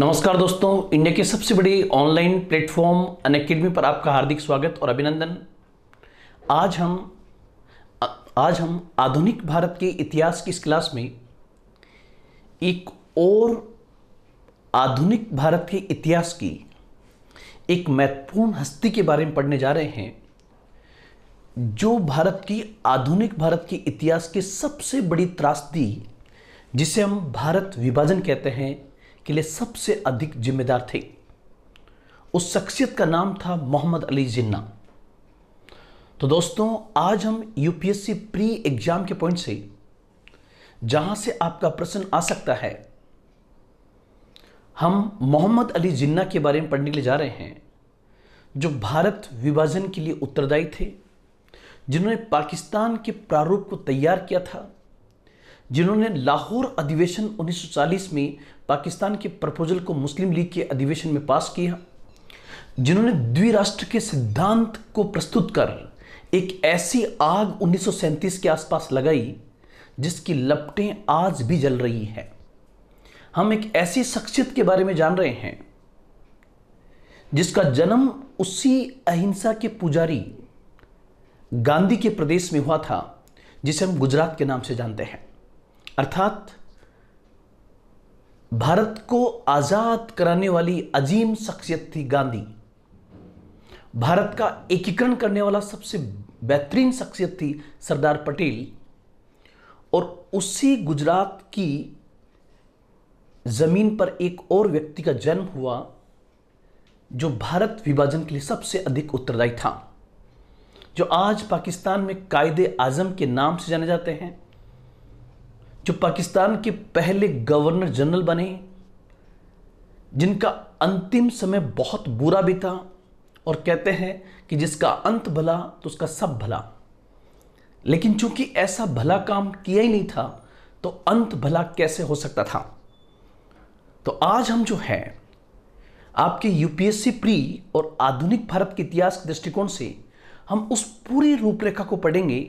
नमस्कार दोस्तों इंडिया की सबसे बड़ी ऑनलाइन प्लेटफॉर्म अन अकेडमी पर आपका हार्दिक स्वागत और अभिनंदन आज हम आज हम आधुनिक भारत के इतिहास की इस क्लास में एक और आधुनिक भारत के इतिहास की एक महत्वपूर्ण हस्ती के बारे में पढ़ने जा रहे हैं जो भारत की आधुनिक भारत के इतिहास की सबसे बड़ी त्रासदी जिसे हम भारत विभाजन कहते हैं के लिए सबसे अधिक जिम्मेदार थे उस शख्सियत का नाम था मोहम्मद अली जिन्ना तो दोस्तों आज हम यूपीएससी प्री एग्जाम के पॉइंट से जहां से आपका प्रश्न आ सकता है हम मोहम्मद अली जिन्ना के बारे में पढ़ने के लिए जा रहे हैं जो भारत विभाजन के लिए उत्तरदायी थे जिन्होंने पाकिस्तान के प्रारूप को तैयार किया था जिन्होंने लाहौर अधिवेशन 1940 में पाकिस्तान के प्रपोजल को मुस्लिम लीग के अधिवेशन में पास किया जिन्होंने द्विराष्ट्र के सिद्धांत को प्रस्तुत कर एक ऐसी आग उन्नीस के आसपास लगाई जिसकी लपटें आज भी जल रही हैं हम एक ऐसी शख्सियत के बारे में जान रहे हैं जिसका जन्म उसी अहिंसा के पुजारी गांधी के प्रदेश में हुआ था जिसे हम गुजरात के नाम से जानते हैं अर्थात भारत को आजाद कराने वाली अजीम शख्सियत थी गांधी भारत का एकीकरण करने वाला सबसे बेहतरीन शख्सियत थी सरदार पटेल और उसी गुजरात की ज़मीन पर एक और व्यक्ति का जन्म हुआ जो भारत विभाजन के लिए सबसे अधिक उत्तरदायी था जो आज पाकिस्तान में कायदे आज़म के नाम से जाने जाते हैं जो पाकिस्तान के पहले गवर्नर जनरल बने जिनका अंतिम समय बहुत बुरा भी था और कहते हैं कि जिसका अंत भला तो उसका सब भला लेकिन चूंकि ऐसा भला काम किया ही नहीं था तो अंत भला कैसे हो सकता था तो आज हम जो हैं आपके यूपीएससी प्री और आधुनिक भारत के इतिहास के दृष्टिकोण से हम उस पूरी रूपरेखा को पढ़ेंगे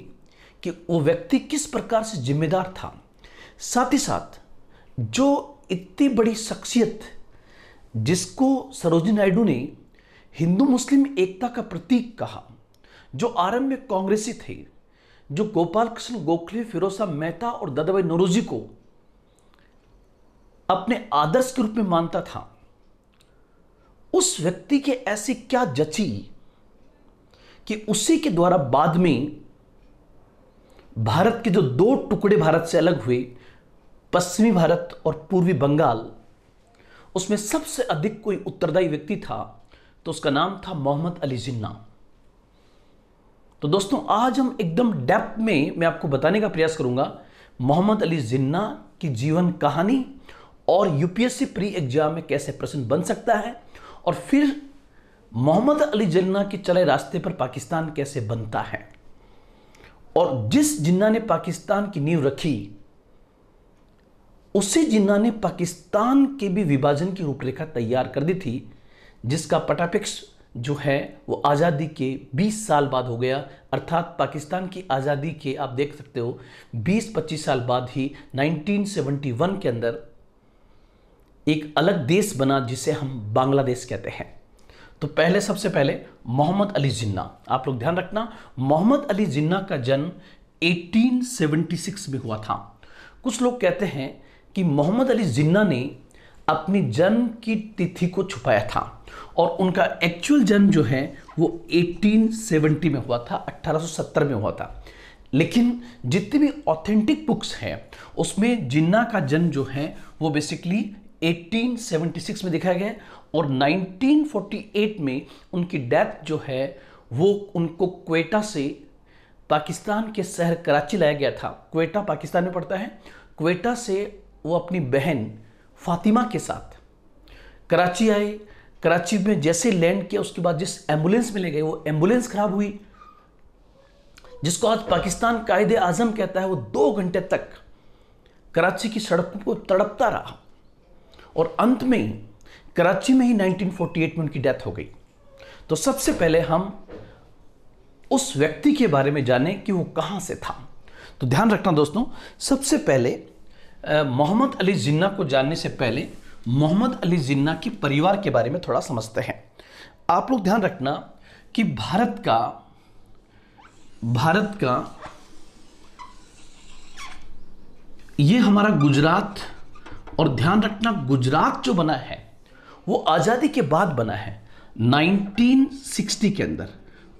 कि वो व्यक्ति किस प्रकार से जिम्मेदार था साथ ही साथ जो इतनी बड़ी शख्सियत जिसको सरोजिनी नायडू ने हिंदू मुस्लिम एकता का प्रतीक कहा जो आरंभ में कांग्रेसी थे जो गोपाल कृष्ण गोखले फिरोसा मेहता और भाई नरोजी को अपने आदर्श के रूप में मानता था उस व्यक्ति के ऐसी क्या जची कि उसी के द्वारा बाद में भारत के जो दो टुकड़े भारत से अलग हुए पश्चिमी भारत और पूर्वी बंगाल उसमें सबसे अधिक कोई उत्तरदायी व्यक्ति था तो उसका नाम था मोहम्मद अली जिन्ना तो दोस्तों आज हम एकदम डेप्थ में मैं आपको बताने का प्रयास करूंगा मोहम्मद अली जिन्ना की जीवन कहानी और यूपीएससी प्री एग्जाम में कैसे प्रश्न बन सकता है और फिर मोहम्मद अली जिन्ना के चले रास्ते पर पाकिस्तान कैसे बनता है और जिस जिन्ना ने पाकिस्तान की नींव रखी उसी जिन्ना ने पाकिस्तान के भी विभाजन की रूपरेखा तैयार कर दी थी जिसका पटापेक्ष जो है वो आज़ादी के 20 साल बाद हो गया अर्थात पाकिस्तान की आज़ादी के आप देख सकते हो 20-25 साल बाद ही 1971 के अंदर एक अलग देश बना जिसे हम बांग्लादेश कहते हैं तो पहले सबसे पहले मोहम्मद अली जिन्ना आप लोग ध्यान रखना मोहम्मद अली जिन्ना का जन्म 1876 में हुआ था कुछ लोग कहते हैं कि मोहम्मद अली जिन्ना ने अपनी जन्म की तिथि को छुपाया था और उनका एक्चुअल जन्म जो है वो 1870 में हुआ था 1870 में हुआ था लेकिन जितनी भी ऑथेंटिक बुक्स हैं उसमें जिन्ना का जन्म जो है वो बेसिकली 1876 में दिखाया गया और 1948 में उनकी डेथ जो है वो उनको क्वेटा से पाकिस्तान के शहर कराची लाया गया था क्वेटा पाकिस्तान में पड़ता है क्वेटा से वो अपनी बहन फातिमा के साथ कराची आए कराची में जैसे लैंड किया उसके बाद जिस एम्बुलेंस में ले गए वो एम्बुलेंस ख़राब हुई जिसको आज पाकिस्तान कायदे आज़म कहता है वो दो घंटे तक कराची की सड़कों को तड़पता रहा और अंत में कराची में ही 1948 में उनकी डेथ हो गई तो सबसे पहले हम उस व्यक्ति के बारे में जाने कि वो कहां से था तो ध्यान रखना दोस्तों सबसे पहले मोहम्मद अली जिन्ना को जानने से पहले मोहम्मद अली जिन्ना के परिवार के बारे में थोड़ा समझते हैं आप लोग ध्यान रखना कि भारत का भारत का ये हमारा गुजरात और ध्यान रखना गुजरात जो बना है वो आज़ादी के बाद बना है 1960 के अंदर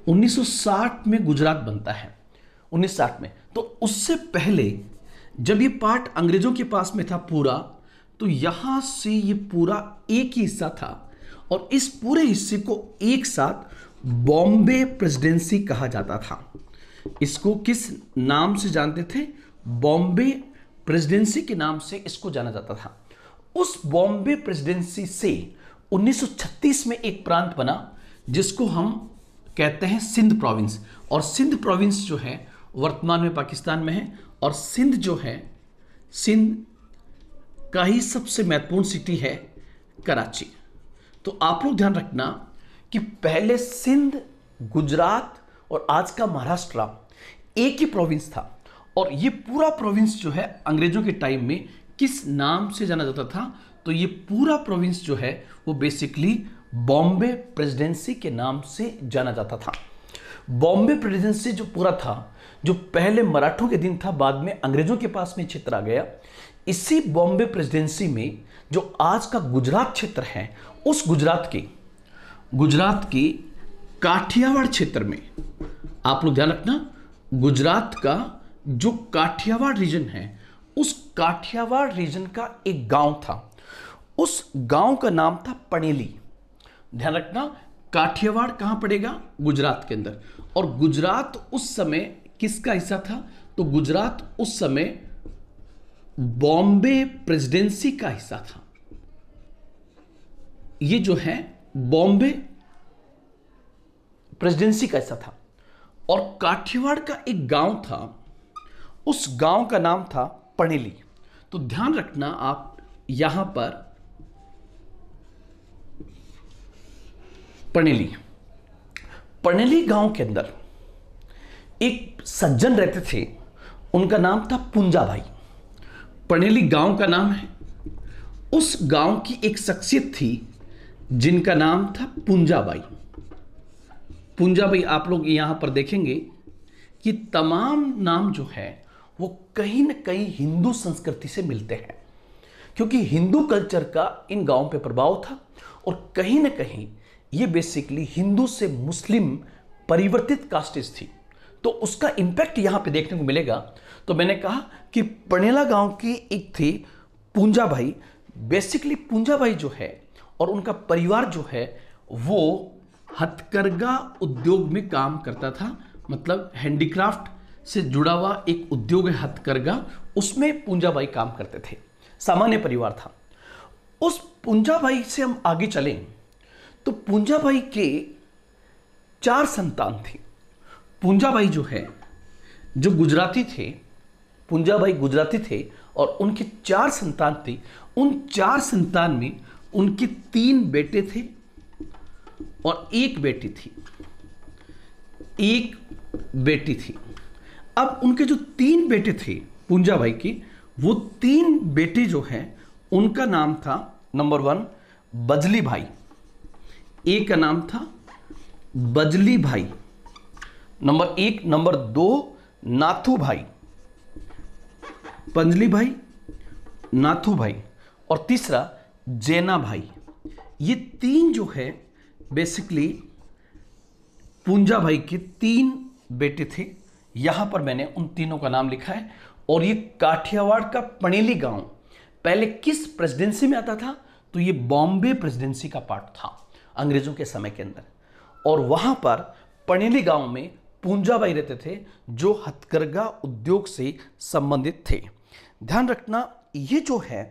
1960 में गुजरात बनता है 1960 में तो उससे पहले जब ये पार्ट अंग्रेजों के पास में था पूरा तो यहां से ये पूरा एक ही हिस्सा था और इस पूरे हिस्से को एक साथ बॉम्बे प्रेसिडेंसी कहा जाता था इसको किस नाम से जानते थे बॉम्बे प्रेसिडेंसी के नाम से इसको जाना जाता था उस बॉम्बे प्रेसिडेंसी से 1936 में एक प्रांत बना जिसको हम कहते हैं सिंध प्रोविंस और सिंध प्रोविंस जो है वर्तमान में पाकिस्तान में है और सिंध जो है सिंध का ही सबसे महत्वपूर्ण सिटी है कराची तो आप लोग ध्यान रखना कि पहले सिंध गुजरात और आज का महाराष्ट्र एक ही प्रोविंस था और ये पूरा प्रोविंस जो है अंग्रेजों के टाइम में किस नाम से जाना जाता था तो ये पूरा प्रोविंस जो है वो बेसिकली बॉम्बे प्रेसिडेंसी के नाम से जाना जाता था बॉम्बे प्रेसिडेंसी जो पूरा था जो पहले मराठों के दिन था बाद में अंग्रेजों के पास में क्षेत्र आ गया इसी बॉम्बे प्रेसिडेंसी में जो आज का गुजरात क्षेत्र है उस गुजरात के गुजरात के काठियावाड़ क्षेत्र में आप लोग ध्यान रखना गुजरात का जो काठियावाड़ रीजन है उस काठियावाड़ रीजन का एक गांव था उस गांव का नाम था पणेली ध्यान रखना काठियावाड़ कहां पड़ेगा गुजरात के अंदर और गुजरात उस समय किसका हिस्सा था तो गुजरात उस समय बॉम्बे प्रेसिडेंसी का हिस्सा था ये जो है बॉम्बे प्रेसिडेंसी का हिस्सा था और काठियावाड़ का एक गांव था उस गांव का नाम था पणेली तो ध्यान रखना आप यहां पर पणेली पणेली गांव के अंदर एक सज्जन रहते थे उनका नाम था पुंजा भाई पनेली गांव का नाम है उस गांव की एक शख्सियत थी जिनका नाम था पुंजा भाई पुंजा भाई आप लोग यहां पर देखेंगे कि तमाम नाम जो है वो कहीं ना कहीं हिंदू संस्कृति से मिलते हैं क्योंकि हिंदू कल्चर का इन गांवों पे प्रभाव था और कहीं ना कहीं ये बेसिकली हिंदू से मुस्लिम परिवर्तित कास्टेज थी तो उसका इम्पैक्ट यहाँ पे देखने को मिलेगा तो मैंने कहा कि पनेला गांव की एक थी पूंजा भाई बेसिकली पूंजा भाई जो है और उनका परिवार जो है वो हथकरघा उद्योग में काम करता था मतलब हैंडीक्राफ्ट से जुड़ा हुआ एक उद्योग है हथकरघा उसमें पूंजा भाई काम करते थे सामान्य परिवार था उस पूंजा भाई से हम आगे चलें तो पूंजा भाई के चार संतान थी पूंजाबाई जो है जो गुजराती थे पूंजाबाई गुजराती थे और उनके चार संतान थे उन चार संतान में उनके तीन बेटे थे और एक बेटी थी एक बेटी थी अब उनके जो तीन बेटे थे पूंजा भाई के वो तीन बेटे जो हैं उनका नाम था नंबर वन बजली भाई एक का नाम था बजली भाई नंबर एक नंबर दो नाथू भाई पंजली भाई नाथू भाई और तीसरा जैना भाई ये तीन जो है बेसिकली पूंजा भाई के तीन बेटे थे यहां पर मैंने उन तीनों का नाम लिखा है और ये काठियावाड़ का पणेली गांव पहले किस प्रेसिडेंसी में आता था तो ये बॉम्बे प्रेसिडेंसी का पार्ट था अंग्रेजों के समय के अंदर और वहां पर पणेली गांव में पूंजाबाई रहते थे जो हथकरघा उद्योग से संबंधित थे ध्यान रखना ये जो है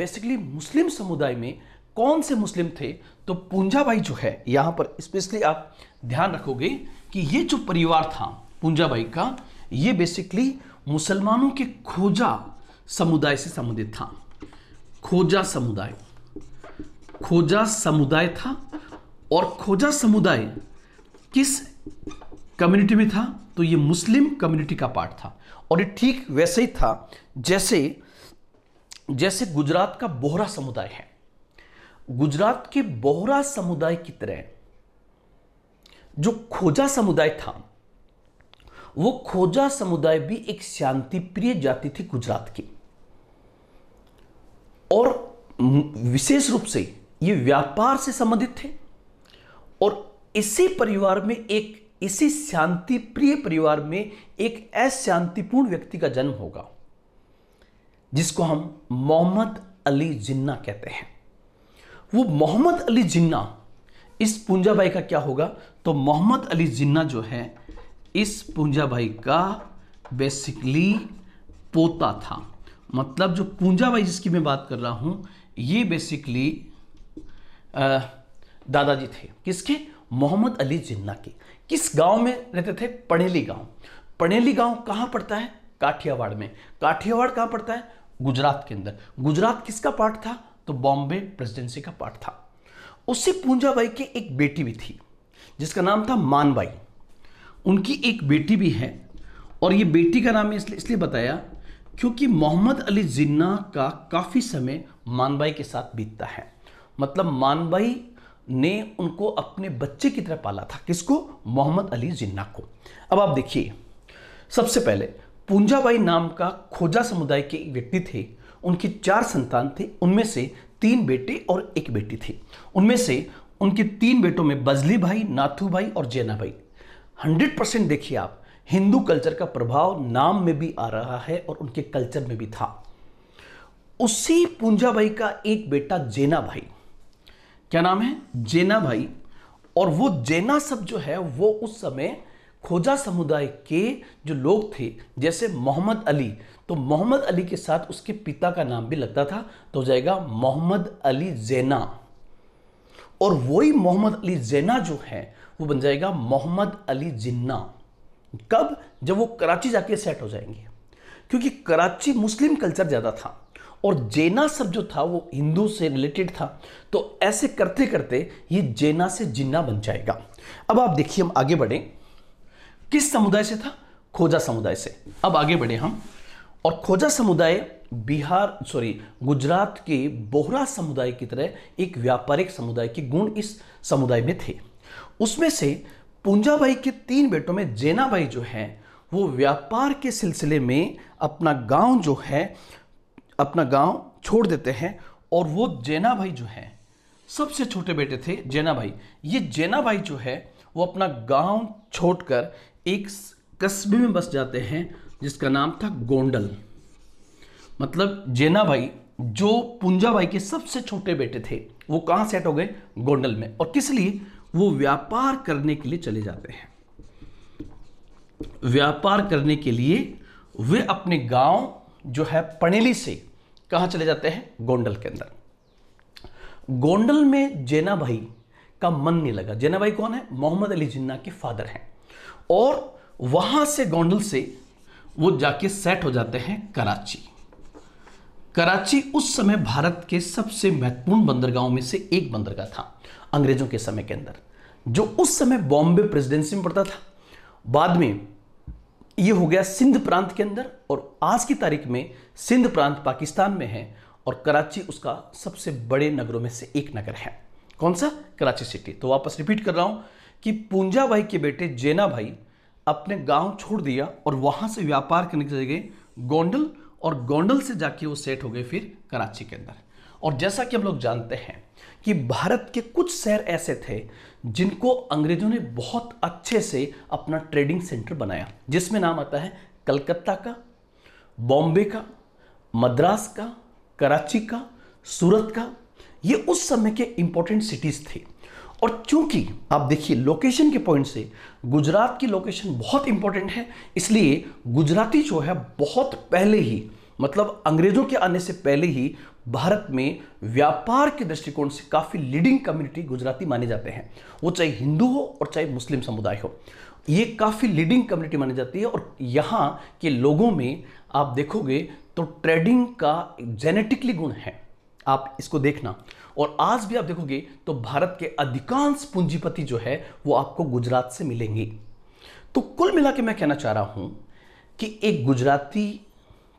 बेसिकली मुस्लिम समुदाय में कौन से मुस्लिम थे तो पूंजाबाई जो है यहां पर स्पेशली आप ध्यान रखोगे कि ये जो परिवार था पूंजाबाई का ये बेसिकली मुसलमानों के खोजा समुदाय से संबंधित था खोजा समुदाय खोजा समुदाय था और खोजा समुदाय किस कम्युनिटी में था तो ये मुस्लिम कम्युनिटी का पार्ट था और ये ठीक वैसे ही था जैसे जैसे गुजरात का बोहरा समुदाय है गुजरात के बोहरा समुदाय की तरह जो खोजा समुदाय था वो खोजा समुदाय भी एक शांति प्रिय जाति थी गुजरात की और विशेष रूप से ये व्यापार से संबंधित थे और इसी परिवार में एक इसी शांति प्रिय परिवार में एक अशांतिपूर्ण व्यक्ति का जन्म होगा जिसको हम मोहम्मद अली जिन्ना कहते हैं वो मोहम्मद अली जिन्ना इस पूंजाबाई का क्या होगा तो मोहम्मद अली जिन्ना जो है इस पूंजाबाई का बेसिकली पोता था मतलब जो पूंजाबाई जिसकी मैं बात कर रहा हूं ये बेसिकली दादाजी थे किसके मोहम्मद अली जिन्ना के किस गांव में रहते थे पणेली गांव पणेली गांव कहाँ पड़ता है काठियावाड़ में काठियावाड़ कहां पड़ता है गुजरात के अंदर गुजरात किसका पार्ट था तो बॉम्बे प्रेसिडेंसी का पार्ट था उससे पूंजाबाई की एक बेटी भी थी जिसका नाम था मानबाई उनकी एक बेटी भी है और ये बेटी का नाम इसलिए इसलिए बताया क्योंकि मोहम्मद अली जिन्ना का काफ़ी समय मानबाई के साथ बीतता है मतलब मानबाई ने उनको अपने बच्चे की तरह पाला था किसको मोहम्मद अली जिन्ना को अब आप देखिए सबसे पहले पूंजाबाई नाम का खोजा समुदाय के एक व्यक्ति थे उनकी चार संतान थे उनमें से तीन बेटे और एक बेटी थी उनमें से उनके तीन बेटों में बजली भाई नाथू भाई और जैना भाई हंड्रेड परसेंट देखिए आप हिंदू कल्चर का प्रभाव नाम में भी आ रहा है और उनके कल्चर में भी था उसी पूंजाबाई का एक बेटा जैना भाई क्या नाम है जेना भाई और वो जेना सब जो है वो उस समय खोजा समुदाय के जो लोग थे जैसे मोहम्मद अली तो मोहम्मद अली के साथ उसके पिता का नाम भी लगता था तो हो जाएगा मोहम्मद अली जैना और वही मोहम्मद अली जैना जो है वो बन जाएगा मोहम्मद अली जिन्ना कब जब वो कराची जाके सेट हो जाएंगे क्योंकि कराची मुस्लिम कल्चर ज़्यादा था और जेना सब जो था वो हिंदू से रिलेटेड था तो ऐसे करते करते ये जेना से जिन्ना बन जाएगा अब आप देखिए हम आगे बढ़े किस समुदाय से था खोजा समुदाय से अब आगे बढ़े हम और खोजा समुदाय बिहार सॉरी गुजरात के बोहरा समुदाय की तरह एक व्यापारिक समुदाय के गुण इस समुदाय में थे उसमें से पूंजाबाई के तीन बेटों में जैनाबाई जो है वो व्यापार के सिलसिले में अपना गांव जो है अपना गांव छोड़ देते हैं और वो जैना भाई जो है सबसे छोटे बेटे थे जैना भाई ये जैना भाई जो है वो अपना गांव छोड़कर एक कस्बे में बस जाते हैं जिसका नाम था गोंडल मतलब जैना भाई जो पुंजा भाई के सबसे छोटे बेटे थे वो कहाँ सेट हो गए गोंडल में और किस लिए वो व्यापार करने के लिए चले जाते हैं व्यापार करने के लिए वे अपने गांव जो है पणेली से कहाँ चले जाते हैं गोंडल के अंदर गोंडल में जेना भाई का मन नहीं लगा जेना भाई कौन है मोहम्मद अली जिन्ना के फादर हैं और वहां से गोंडल से वो जाके सेट हो जाते हैं कराची कराची उस समय भारत के सबसे महत्वपूर्ण बंदरगाहों में से एक बंदरगाह था अंग्रेजों के समय के अंदर जो उस समय बॉम्बे प्रेसिडेंसी में पड़ता था बाद में ये हो गया सिंध प्रांत के अंदर और आज की तारीख में सिंध प्रांत पाकिस्तान में है और कराची उसका सबसे बड़े नगरों में से एक नगर है कौन सा कराची सिटी तो वापस रिपीट कर रहा हूं कि पूंजा भाई के बेटे जेना भाई अपने गांव छोड़ दिया और वहां से व्यापार करने के जगह गोंडल और गोंडल से जाके वो सेट हो गए फिर कराची के अंदर और जैसा कि हम लोग जानते हैं कि भारत के कुछ शहर ऐसे थे जिनको अंग्रेजों ने बहुत अच्छे से अपना ट्रेडिंग सेंटर बनाया जिसमें नाम आता है कलकत्ता का बॉम्बे का मद्रास का कराची का सूरत का ये उस समय के इंपॉर्टेंट सिटीज़ थे और चूंकि आप देखिए लोकेशन के पॉइंट से गुजरात की लोकेशन बहुत इंपॉर्टेंट है इसलिए गुजराती जो है बहुत पहले ही मतलब अंग्रेज़ों के आने से पहले ही भारत में व्यापार के दृष्टिकोण से काफ़ी लीडिंग कम्युनिटी गुजराती माने जाते हैं वो चाहे हिंदू हो और चाहे मुस्लिम समुदाय हो ये काफ़ी लीडिंग कम्युनिटी मानी जाती है और यहाँ के लोगों में आप देखोगे तो ट्रेडिंग का जेनेटिकली गुण है आप इसको देखना और आज भी आप देखोगे तो भारत के अधिकांश पूंजीपति जो है वो आपको गुजरात से मिलेंगे तो कुल मिला के मैं कहना चाह रहा हूं कि एक गुजराती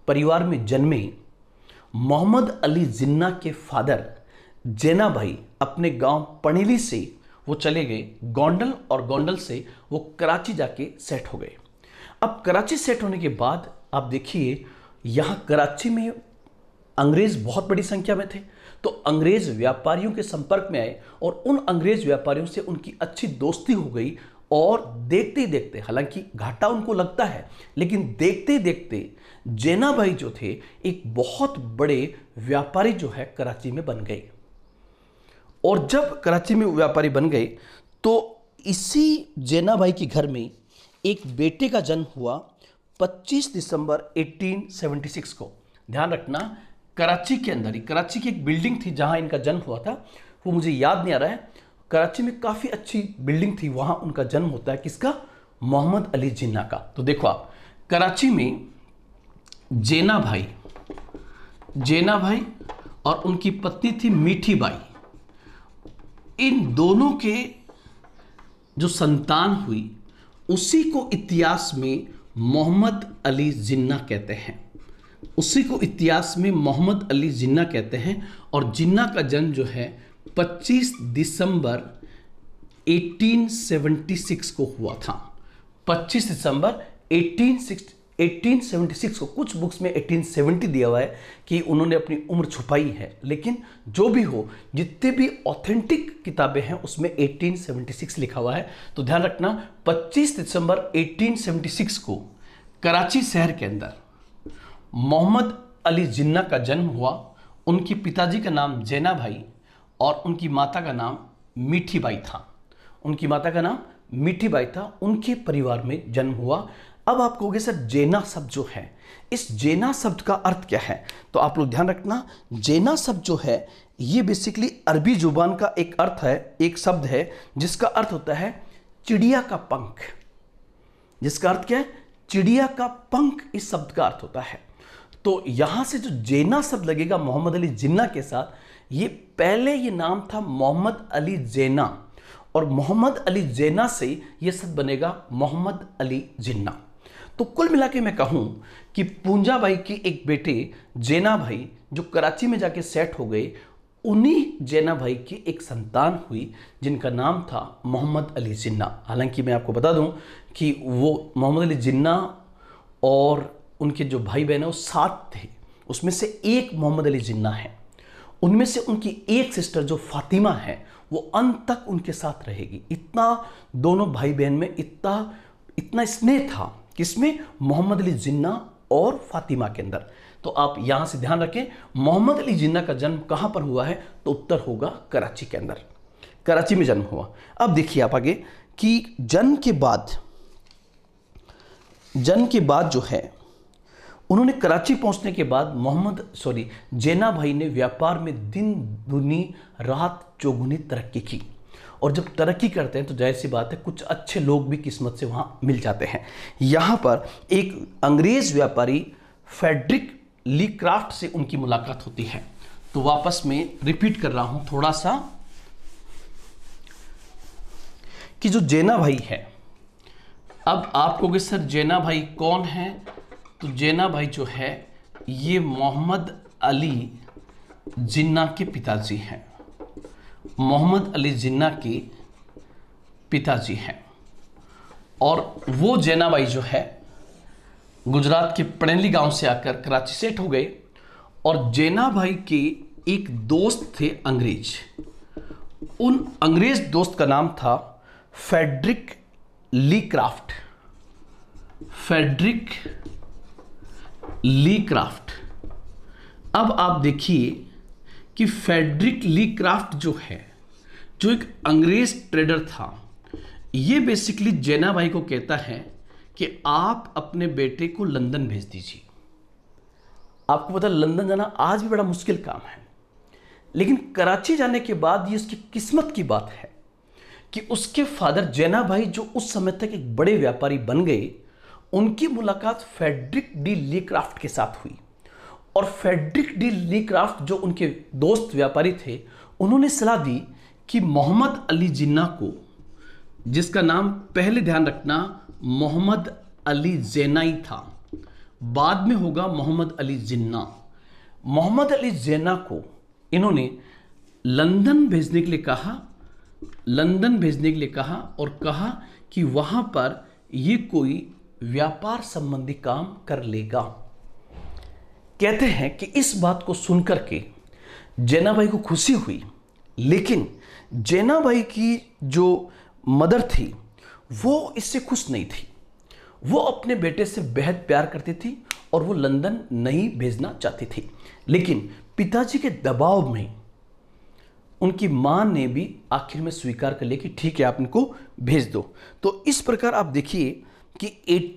परिवार में जन्मे मोहम्मद अली जिन्ना के फादर जैना भाई अपने गांव पणेली से वो चले गए गोंडल और गोंडल से वो कराची जाके सेट हो गए अब कराची सेट होने के बाद आप देखिए यहाँ कराची में अंग्रेज़ बहुत बड़ी संख्या में थे तो अंग्रेज़ व्यापारियों के संपर्क में आए और उन अंग्रेज़ व्यापारियों से उनकी अच्छी दोस्ती हो गई और देखते ही देखते हालांकि घाटा उनको लगता है लेकिन देखते देखते जैना भाई जो थे एक बहुत बड़े व्यापारी जो है कराची में बन गए और जब कराची में व्यापारी बन गए तो इसी जैना भाई के घर में एक बेटे का जन्म हुआ 25 दिसंबर 1876 को ध्यान रखना कराची के अंदर ही कराची की एक बिल्डिंग थी जहां इनका जन्म हुआ था वो मुझे याद नहीं आ रहा है कराची में काफ़ी अच्छी बिल्डिंग थी वहां उनका जन्म होता है किसका मोहम्मद अली जिन्ना का तो देखो आप कराची में जेना भाई जेना भाई और उनकी पत्नी थी मीठी बाई इन दोनों के जो संतान हुई उसी को इतिहास में मोहम्मद अली जिन्ना कहते हैं उसी को इतिहास में मोहम्मद अली जिन्ना कहते हैं और जिन्ना का जन्म जो है 25 दिसंबर 1876 को हुआ था 25 दिसंबर 1860 1876 को कुछ बुक्स में 1870 दिया हुआ है कि उन्होंने अपनी उम्र छुपाई है लेकिन जो भी हो जितने भी ऑथेंटिक किताबें हैं उसमें 1876 लिखा हुआ है तो ध्यान रखना 25 दिसंबर 1876 को कराची शहर के अंदर मोहम्मद अली जिन्ना का जन्म हुआ उनके पिताजी का नाम जैना भाई और उनकी माता का नाम मीठी बाई था उनकी माता का नाम मीठी बाई था उनके परिवार में जन्म हुआ अब आप कहोगे सर जेना शब्द जो है इस जेना शब्द का अर्थ क्या है तो आप लोग ध्यान रखना जेना शब्द जो है ये बेसिकली अरबी जुबान का एक अर्थ है एक शब्द है जिसका अर्थ होता है चिड़िया का पंख जिसका अर्थ क्या है चिड़िया का पंख इस शब्द का अर्थ होता है तो यहां से जो जेना शब्द लगेगा मोहम्मद अली जिन्ना के साथ ये पहले ये नाम था मोहम्मद अली जैना और मोहम्मद अली जैना से ये सब बनेगा मोहम्मद अली जिन्ना तो कुल मिला के मैं कहूँ कि पूंजा भाई के एक बेटे जैना भाई जो कराची में जाके सेट हो गए उन्हीं जैना भाई की एक संतान हुई जिनका नाम था मोहम्मद अली जिन्ना हालांकि मैं आपको बता दूं कि वो मोहम्मद अली जिन्ना और उनके जो भाई बहन है वो सात थे उसमें से एक मोहम्मद अली जिन्ना है उनमें से उनकी एक सिस्टर जो फातिमा है वो अंत तक उनके साथ रहेगी इतना दोनों भाई बहन में इतना इतना स्नेह था किसमें मोहम्मद अली जिन्ना और फातिमा के अंदर तो आप यहां से ध्यान रखें मोहम्मद अली जिन्ना का जन्म कहां पर हुआ है तो उत्तर होगा कराची के अंदर कराची में जन्म हुआ अब देखिए आप आगे कि जन्म के बाद जन्म के बाद जो है उन्होंने कराची पहुंचने के बाद मोहम्मद सॉरी जैना भाई ने व्यापार में दिन दुनी रात चौगुनी तरक्की की और जब तरक्की करते हैं तो जाहिर सी बात है कुछ अच्छे लोग भी किस्मत से वहाँ मिल जाते हैं यहाँ पर एक अंग्रेज़ व्यापारी फेडरिक ली क्राफ्ट से उनकी मुलाकात होती है तो वापस में रिपीट कर रहा हूँ थोड़ा सा कि जो जैना भाई है अब आप कहोगे सर जैना भाई कौन है तो जैना भाई जो है ये मोहम्मद अली जिन्ना के पिताजी हैं मोहम्मद अली जिन्ना के पिताजी हैं और वो भाई जो है गुजरात के पणेली गांव से आकर कराची सेट हो गए और भाई के एक दोस्त थे अंग्रेज उन अंग्रेज दोस्त का नाम था Frederick Leigh Croft Frederick Leigh Croft अब आप देखिए कि फेडरिक ली क्राफ्ट जो है जो एक अंग्रेज ट्रेडर था ये बेसिकली जैना भाई को कहता है कि आप अपने बेटे को लंदन भेज दीजिए आपको पता लंदन जाना आज भी बड़ा मुश्किल काम है लेकिन कराची जाने के बाद ये उसकी किस्मत की बात है कि उसके फादर जैना भाई जो उस समय तक एक बड़े व्यापारी बन गए उनकी मुलाकात फेडरिक डी लीक्राफ्ट के साथ हुई और फेडरिक डी लीक्राफ्ट जो उनके दोस्त व्यापारी थे उन्होंने सलाह दी कि मोहम्मद अली जिन्ना को जिसका नाम पहले ध्यान रखना मोहम्मद अली जैनाई था बाद में होगा मोहम्मद अली जिन्ना मोहम्मद अली जैना को इन्होंने लंदन भेजने के लिए कहा लंदन भेजने के लिए कहा और कहा कि वहाँ पर ये कोई व्यापार संबंधी काम कर लेगा कहते हैं कि इस बात को सुनकर के जैनाबाई को खुशी हुई लेकिन जैनाबाई की जो मदर थी वो इससे खुश नहीं थी वो अपने बेटे से बेहद प्यार करती थी और वो लंदन नहीं भेजना चाहती थी लेकिन पिताजी के दबाव में उनकी मां ने भी आखिर में स्वीकार कर लिया कि ठीक है आप इनको भेज दो तो इस प्रकार आप देखिए कि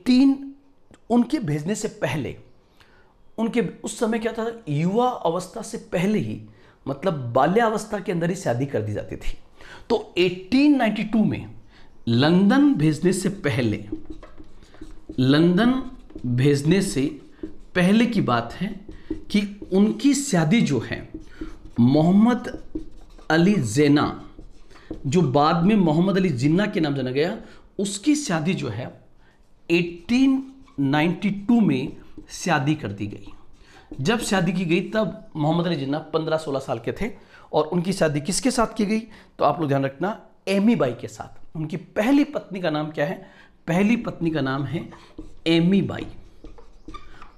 18 उनके भेजने से पहले उनके उस समय क्या था युवा अवस्था से पहले ही मतलब बाल्यावस्था के अंदर ही शादी कर दी जाती थी तो 1892 में लंदन भेजने से पहले लंदन भेजने से पहले की बात है कि उनकी शादी जो है मोहम्मद अली जेना जो बाद में मोहम्मद अली जिन्ना के नाम जाना गया उसकी शादी जो है 1892 में शादी कर दी गई जब शादी की गई तब मोहम्मद अली जिन्ना 15-16 साल के थे और उनकी शादी किसके साथ की गई तो आप लोग ध्यान रखना एमी बाई के साथ उनकी पहली पत्नी का नाम क्या है पहली पत्नी का नाम है एमी बाई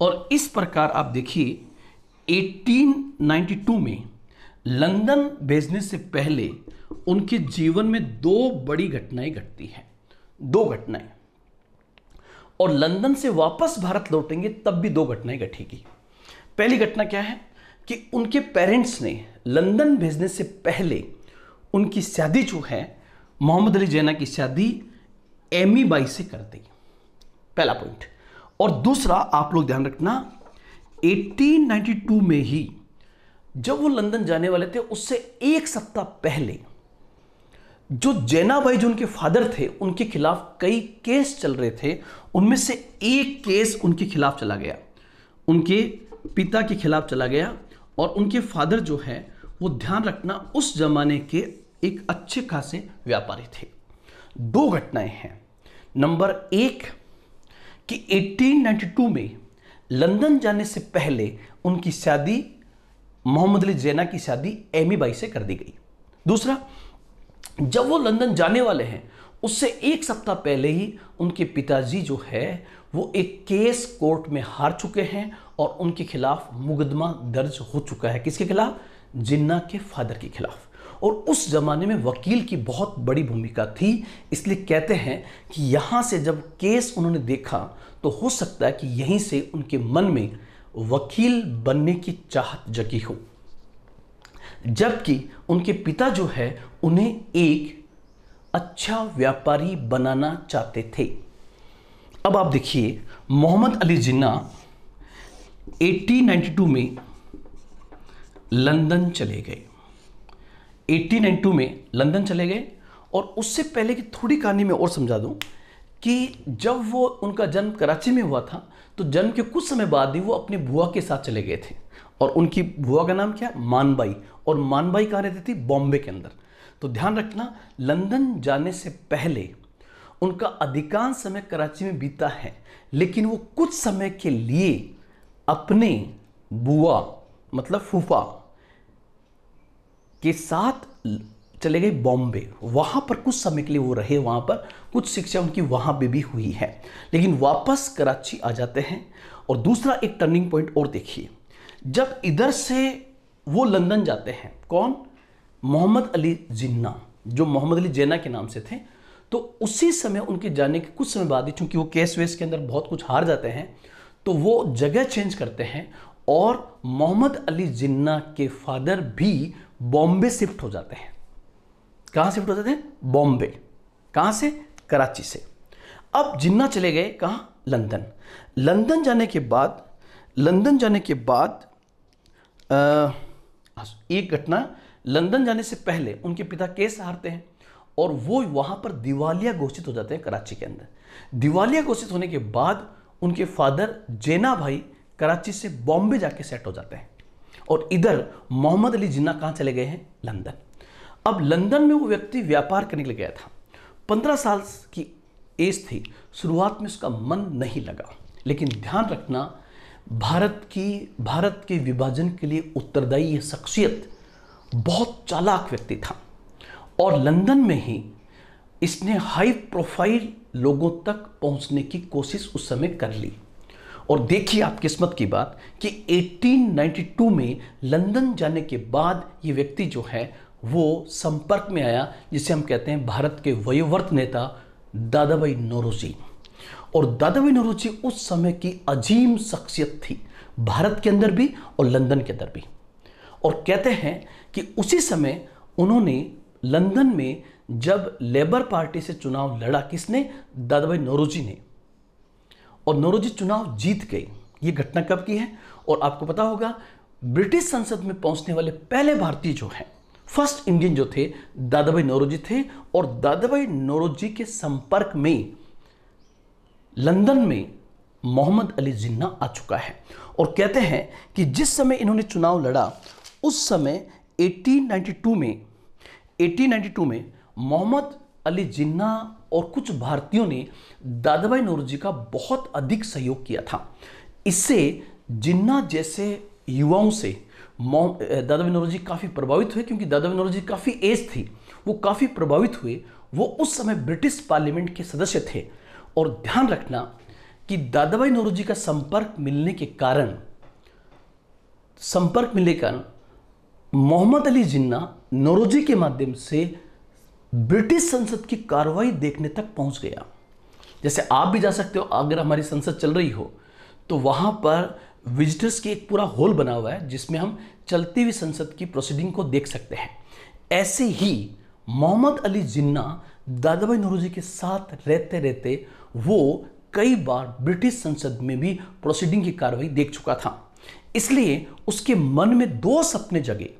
और इस प्रकार आप देखिए 1892 में लंदन भेजने से पहले उनके जीवन में दो बड़ी घटनाएं घटती हैं दो घटनाएं और लंदन से वापस भारत लौटेंगे तब भी दो घटनाएं घटेगी पहली घटना क्या है कि उनके पेरेंट्स ने लंदन भेजने से पहले उनकी शादी जो है मोहम्मद अली जैना की शादी एमी बाई से कर दी पहला पॉइंट और दूसरा आप लोग ध्यान रखना 1892 में ही जब वो लंदन जाने वाले थे उससे एक सप्ताह पहले जो जैना भाई जो उनके फादर थे उनके खिलाफ कई केस चल रहे थे उनमें से एक केस उनके खिलाफ चला गया उनके पिता के खिलाफ चला गया और उनके फादर जो है वो ध्यान रखना उस जमाने के एक अच्छे खासे व्यापारी थे दो घटनाएं हैं नंबर एक कि 1892 में लंदन जाने से पहले उनकी शादी मोहम्मद अली जैना की शादी एमी बाई से कर दी गई दूसरा जब वो लंदन जाने वाले हैं उससे एक सप्ताह पहले ही उनके पिताजी जो है वो एक केस कोर्ट में हार चुके हैं और उनके खिलाफ मुकदमा दर्ज हो चुका है किसके खिलाफ जिन्ना के फादर के खिलाफ और उस ज़माने में वकील की बहुत बड़ी भूमिका थी इसलिए कहते हैं कि यहाँ से जब केस उन्होंने देखा तो हो सकता है कि यहीं से उनके मन में वकील बनने की चाहत जगी हो जबकि उनके पिता जो है उन्हें एक अच्छा व्यापारी बनाना चाहते थे अब आप देखिए मोहम्मद अली जिन्ना 1892 में लंदन चले गए 1892 में लंदन चले गए और उससे पहले की थोड़ी कहानी में और समझा दूं कि जब वो उनका जन्म कराची में हुआ था तो जन्म के कुछ समय बाद ही वो अपने बुआ के साथ चले गए थे और उनकी बुआ का नाम क्या मानबाई और मानबाई कहाँ रहती थी बॉम्बे के अंदर तो ध्यान रखना लंदन जाने से पहले उनका अधिकांश समय कराची में बीता है लेकिन वो कुछ समय के लिए अपने बुआ मतलब फूफा के साथ चले गए बॉम्बे वहां पर कुछ समय के लिए वो रहे वहां पर कुछ शिक्षा उनकी वहां पर भी हुई है लेकिन वापस कराची आ जाते हैं और दूसरा एक टर्निंग पॉइंट और देखिए जब इधर से वो लंदन जाते हैं कौन मोहम्मद अली जिन्ना जो मोहम्मद अली जैना के नाम से थे तो उसी समय उनके जाने के कुछ समय बाद ही चूंकि वो केस वेस के अंदर बहुत कुछ हार जाते हैं तो वो जगह चेंज करते हैं और मोहम्मद अली जिन्ना के फादर भी बॉम्बे शिफ्ट हो जाते हैं कहां शिफ्ट हो जाते हैं बॉम्बे कहां से कराची से अब जिन्ना चले गए कहां लंदन लंदन जाने के बाद लंदन जाने के बाद आ, एक घटना लंदन जाने से पहले उनके पिता केस हारते हैं और वो वहां पर दिवालिया घोषित हो जाते हैं कराची के अंदर दिवालिया घोषित होने के बाद उनके फादर जेना भाई कराची से बॉम्बे जाके सेट हो जाते हैं और इधर मोहम्मद अली जिन्ना कहाँ चले गए हैं लंदन अब लंदन में वो व्यक्ति व्यापार करने के लिए गया था पंद्रह साल की एज थी शुरुआत में उसका मन नहीं लगा लेकिन ध्यान रखना भारत की भारत के विभाजन के लिए उत्तरदायी ये शख्सियत बहुत चालाक व्यक्ति था और लंदन में ही इसने हाई प्रोफाइल लोगों तक पहुंचने की कोशिश उस समय कर ली और देखिए आप किस्मत की बात कि 1892 में लंदन जाने के बाद ये व्यक्ति जो है वो संपर्क में आया जिसे हम कहते हैं भारत के वयोवर्त नेता दादाभाई नौरोजी और दादावी नरोजी उस समय की अजीम शख्सियत थी भारत के अंदर भी और लंदन के अंदर भी और कहते हैं कि उसी समय उन्होंने लंदन में जब लेबर पार्टी से चुनाव लड़ा किसने दादा भाई नोरोजी ने और नोरोजी चुनाव जीत गए ये घटना कब की है और आपको पता होगा ब्रिटिश संसद में पहुंचने वाले पहले भारतीय जो हैं फर्स्ट इंडियन जो थे दादा भाई नोरोजी थे और दादा भाई नौरोजी के संपर्क में लंदन में मोहम्मद अली जिन्ना आ चुका है और कहते हैं कि जिस समय इन्होंने चुनाव लड़ा उस समय 1892 में 1892 में मोहम्मद अली जिन्ना और कुछ भारतीयों ने दादा भाई जी का बहुत अधिक सहयोग किया था इससे जिन्ना जैसे युवाओं से दादा भाई जी काफ़ी प्रभावित हुए क्योंकि दादा भाई जी काफ़ी एज थी वो काफ़ी प्रभावित हुए वो उस समय ब्रिटिश पार्लियामेंट के सदस्य थे और ध्यान रखना कि दादा भाई जी का संपर्क मिलने के कारण संपर्क मिलने का मोहम्मद अली जिन्ना नौरोजी के माध्यम से ब्रिटिश संसद की कार्रवाई देखने तक पहुंच गया जैसे आप भी जा सकते हो अगर हमारी संसद चल रही हो तो वहां पर विजिटर्स की एक पूरा हॉल बना हुआ है जिसमें हम चलती हुई संसद की प्रोसीडिंग को देख सकते हैं ऐसे ही मोहम्मद अली जिन्ना दादा भाई जी के साथ रहते रहते वो कई बार ब्रिटिश संसद में भी प्रोसीडिंग की कार्रवाई देख चुका था इसलिए उसके मन में दो सपने जगे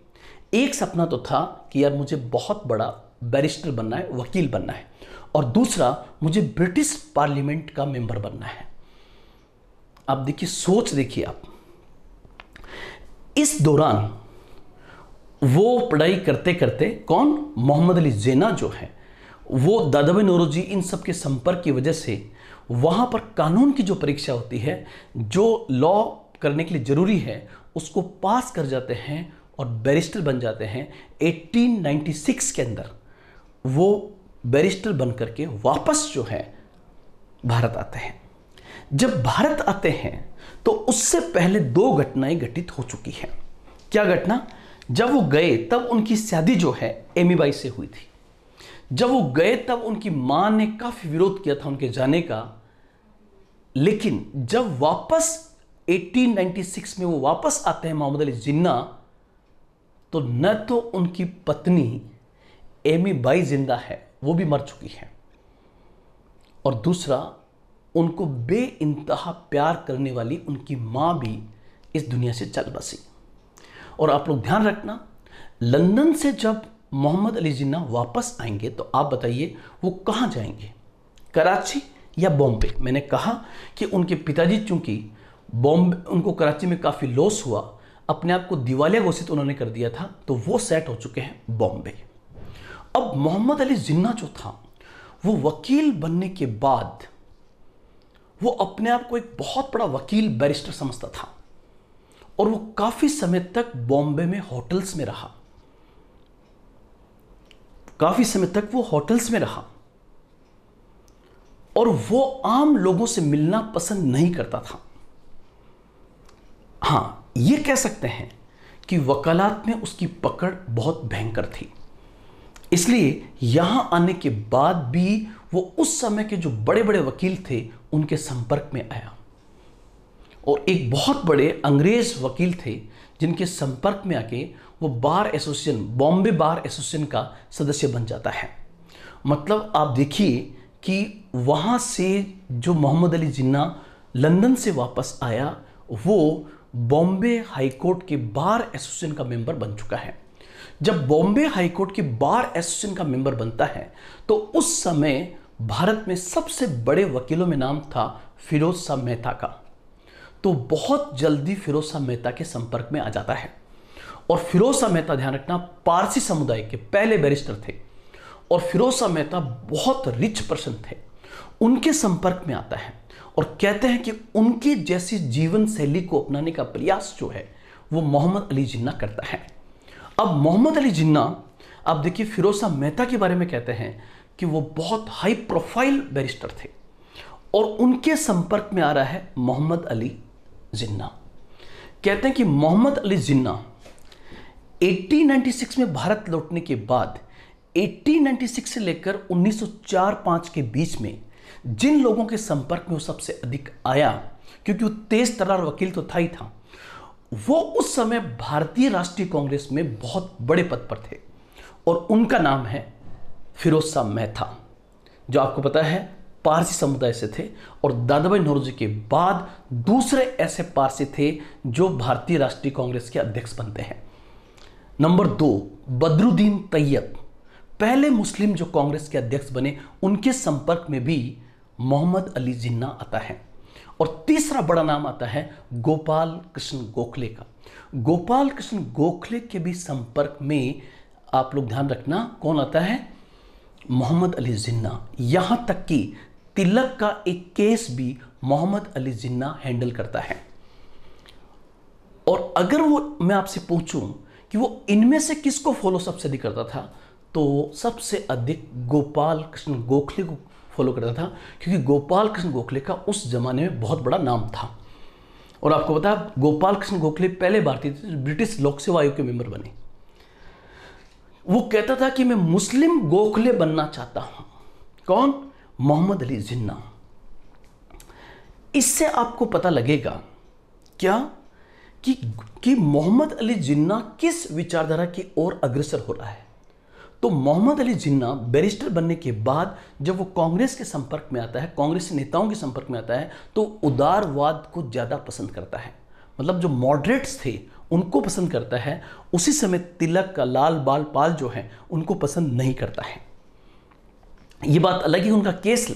एक सपना तो था कि यार मुझे बहुत बड़ा बैरिस्टर बनना है वकील बनना है और दूसरा मुझे ब्रिटिश पार्लियामेंट का मेंबर बनना है आप देखिए सोच देखिए आप इस दौरान वो पढ़ाई करते करते कौन मोहम्मद अली जेना जो है वो दादा भाई नौरोजी इन सब के संपर्क की वजह से वहाँ पर कानून की जो परीक्षा होती है जो लॉ करने के लिए ज़रूरी है उसको पास कर जाते हैं और बैरिस्टर बन जाते हैं 1896 के अंदर वो बैरिस्टर बन करके वापस जो है भारत आते हैं जब भारत आते हैं तो उससे पहले दो घटनाएं घटित हो चुकी हैं क्या घटना जब वो गए तब उनकी शादी जो है एमीबाई e से हुई थी जब वो गए तब उनकी माँ ने काफ़ी विरोध किया था उनके जाने का लेकिन जब वापस 1896 में वो वापस आते हैं मोहम्मद अली जिन्ना तो न तो उनकी पत्नी एमी बाई जिंदा है वो भी मर चुकी है और दूसरा उनको बे इंतहा प्यार करने वाली उनकी माँ भी इस दुनिया से चल बसी और आप लोग ध्यान रखना लंदन से जब मोहम्मद अली जिन्ना वापस आएंगे तो आप बताइए वो कहाँ जाएंगे कराची या बॉम्बे मैंने कहा कि उनके पिताजी चूंकि बॉम्बे उनको कराची में काफ़ी लॉस हुआ अपने आप को दिवालिया घोषित उन्होंने कर दिया था तो वो सेट हो चुके हैं बॉम्बे अब मोहम्मद अली जिन्ना जो था वो वकील बनने के बाद वो अपने आप को एक बहुत बड़ा वकील बैरिस्टर समझता था और वो काफ़ी समय तक बॉम्बे में होटल्स में रहा काफ़ी समय तक वो होटल्स में रहा और वो आम लोगों से मिलना पसंद नहीं करता था हां ये कह सकते हैं कि वकालत में उसकी पकड़ बहुत भयंकर थी इसलिए यहां आने के बाद भी वो उस समय के जो बड़े बड़े वकील थे उनके संपर्क में आया और एक बहुत बड़े अंग्रेज़ वकील थे जिनके संपर्क में आके वो bar association Bombay bar association का सदस्य बन जाता है मतलब आप देखिए कि वहाँ से जो मोहम्मद अली जिन्ना लंदन से वापस आया वो बॉम्बे हाईकोर्ट के बार एसोसिएशन का मेंबर बन चुका है जब बॉम्बे हाईकोर्ट के बार एसोसिएशन का मेंबर बनता है तो उस समय भारत में सबसे बड़े वकीलों में नाम था फिरोज शाह मेहता का तो बहुत जल्दी फिरोज शाह मेहता के संपर्क में आ जाता है और फिरोज शाह मेहता ध्यान रखना पारसी समुदाय के पहले बैरिस्टर थे और फिरोज शाह मेहता बहुत रिच पर्सन थे उनके संपर्क में आता है और कहते हैं कि उनकी जैसी जीवन शैली को अपनाने का प्रयास जो है वो मोहम्मद अली जिन्ना करता है अब मोहम्मद अली जिन्ना आप देखिए फिरोज शाह मेहता के बारे में कहते हैं कि वो बहुत हाई प्रोफाइल बैरिस्टर थे और उनके संपर्क में आ रहा है मोहम्मद अली जिन्ना कहते हैं कि मोहम्मद अली जिन्ना 1896 में भारत लौटने के बाद 1896 से लेकर 1904-5 के बीच में जिन लोगों के संपर्क में वो सबसे अधिक आया क्योंकि वो तेज तरार वकील तो था ही था वो उस समय भारतीय राष्ट्रीय कांग्रेस में बहुत बड़े पद पर थे और उनका नाम है फिरोज शाह मेहता जो आपको पता है पारसी समुदाय से थे और भाई नौरोजी के बाद दूसरे ऐसे पारसी थे जो भारतीय राष्ट्रीय कांग्रेस के अध्यक्ष बनते हैं नंबर दो बदरुद्दीन तैयब पहले मुस्लिम जो कांग्रेस के अध्यक्ष बने उनके संपर्क में भी मोहम्मद अली जिन्ना आता है और तीसरा बड़ा नाम आता है गोपाल कृष्ण गोखले का गोपाल कृष्ण गोखले के भी संपर्क में आप लोग ध्यान रखना कौन आता है मोहम्मद अली जिन्ना यहां तक कि तिलक का एक केस भी मोहम्मद अली जिन्ना हैंडल करता है और अगर वो मैं आपसे पूछूं कि वो इनमें से किसको फॉलो सबसे अधिक करता था तो सबसे अधिक गोपाल कृष्ण गोखले को फॉलो करता था क्योंकि गोपाल कृष्ण गोखले का उस जमाने में बहुत बड़ा नाम था और आपको पता गोपाल कृष्ण गोखले पहले भारतीय ब्रिटिश लोक सेवा आयोग के मेंबर बने वो कहता था कि मैं मुस्लिम गोखले बनना चाहता हूं कौन मोहम्मद अली जिन्ना इससे आपको पता लगेगा क्या कि कि मोहम्मद अली जिन्ना किस विचारधारा की ओर अग्रसर हो रहा है तो मोहम्मद अली जिन्ना बैरिस्टर बनने के बाद जब वो कांग्रेस के संपर्क में आता है कांग्रेस नेताओं के संपर्क में आता है तो उदारवाद को ज़्यादा पसंद करता है मतलब जो मॉडरेट्स थे उनको पसंद करता है उसी समय तिलक का लाल बाल पाल जो है उनको पसंद नहीं करता है ये बात अलग ही उनका केस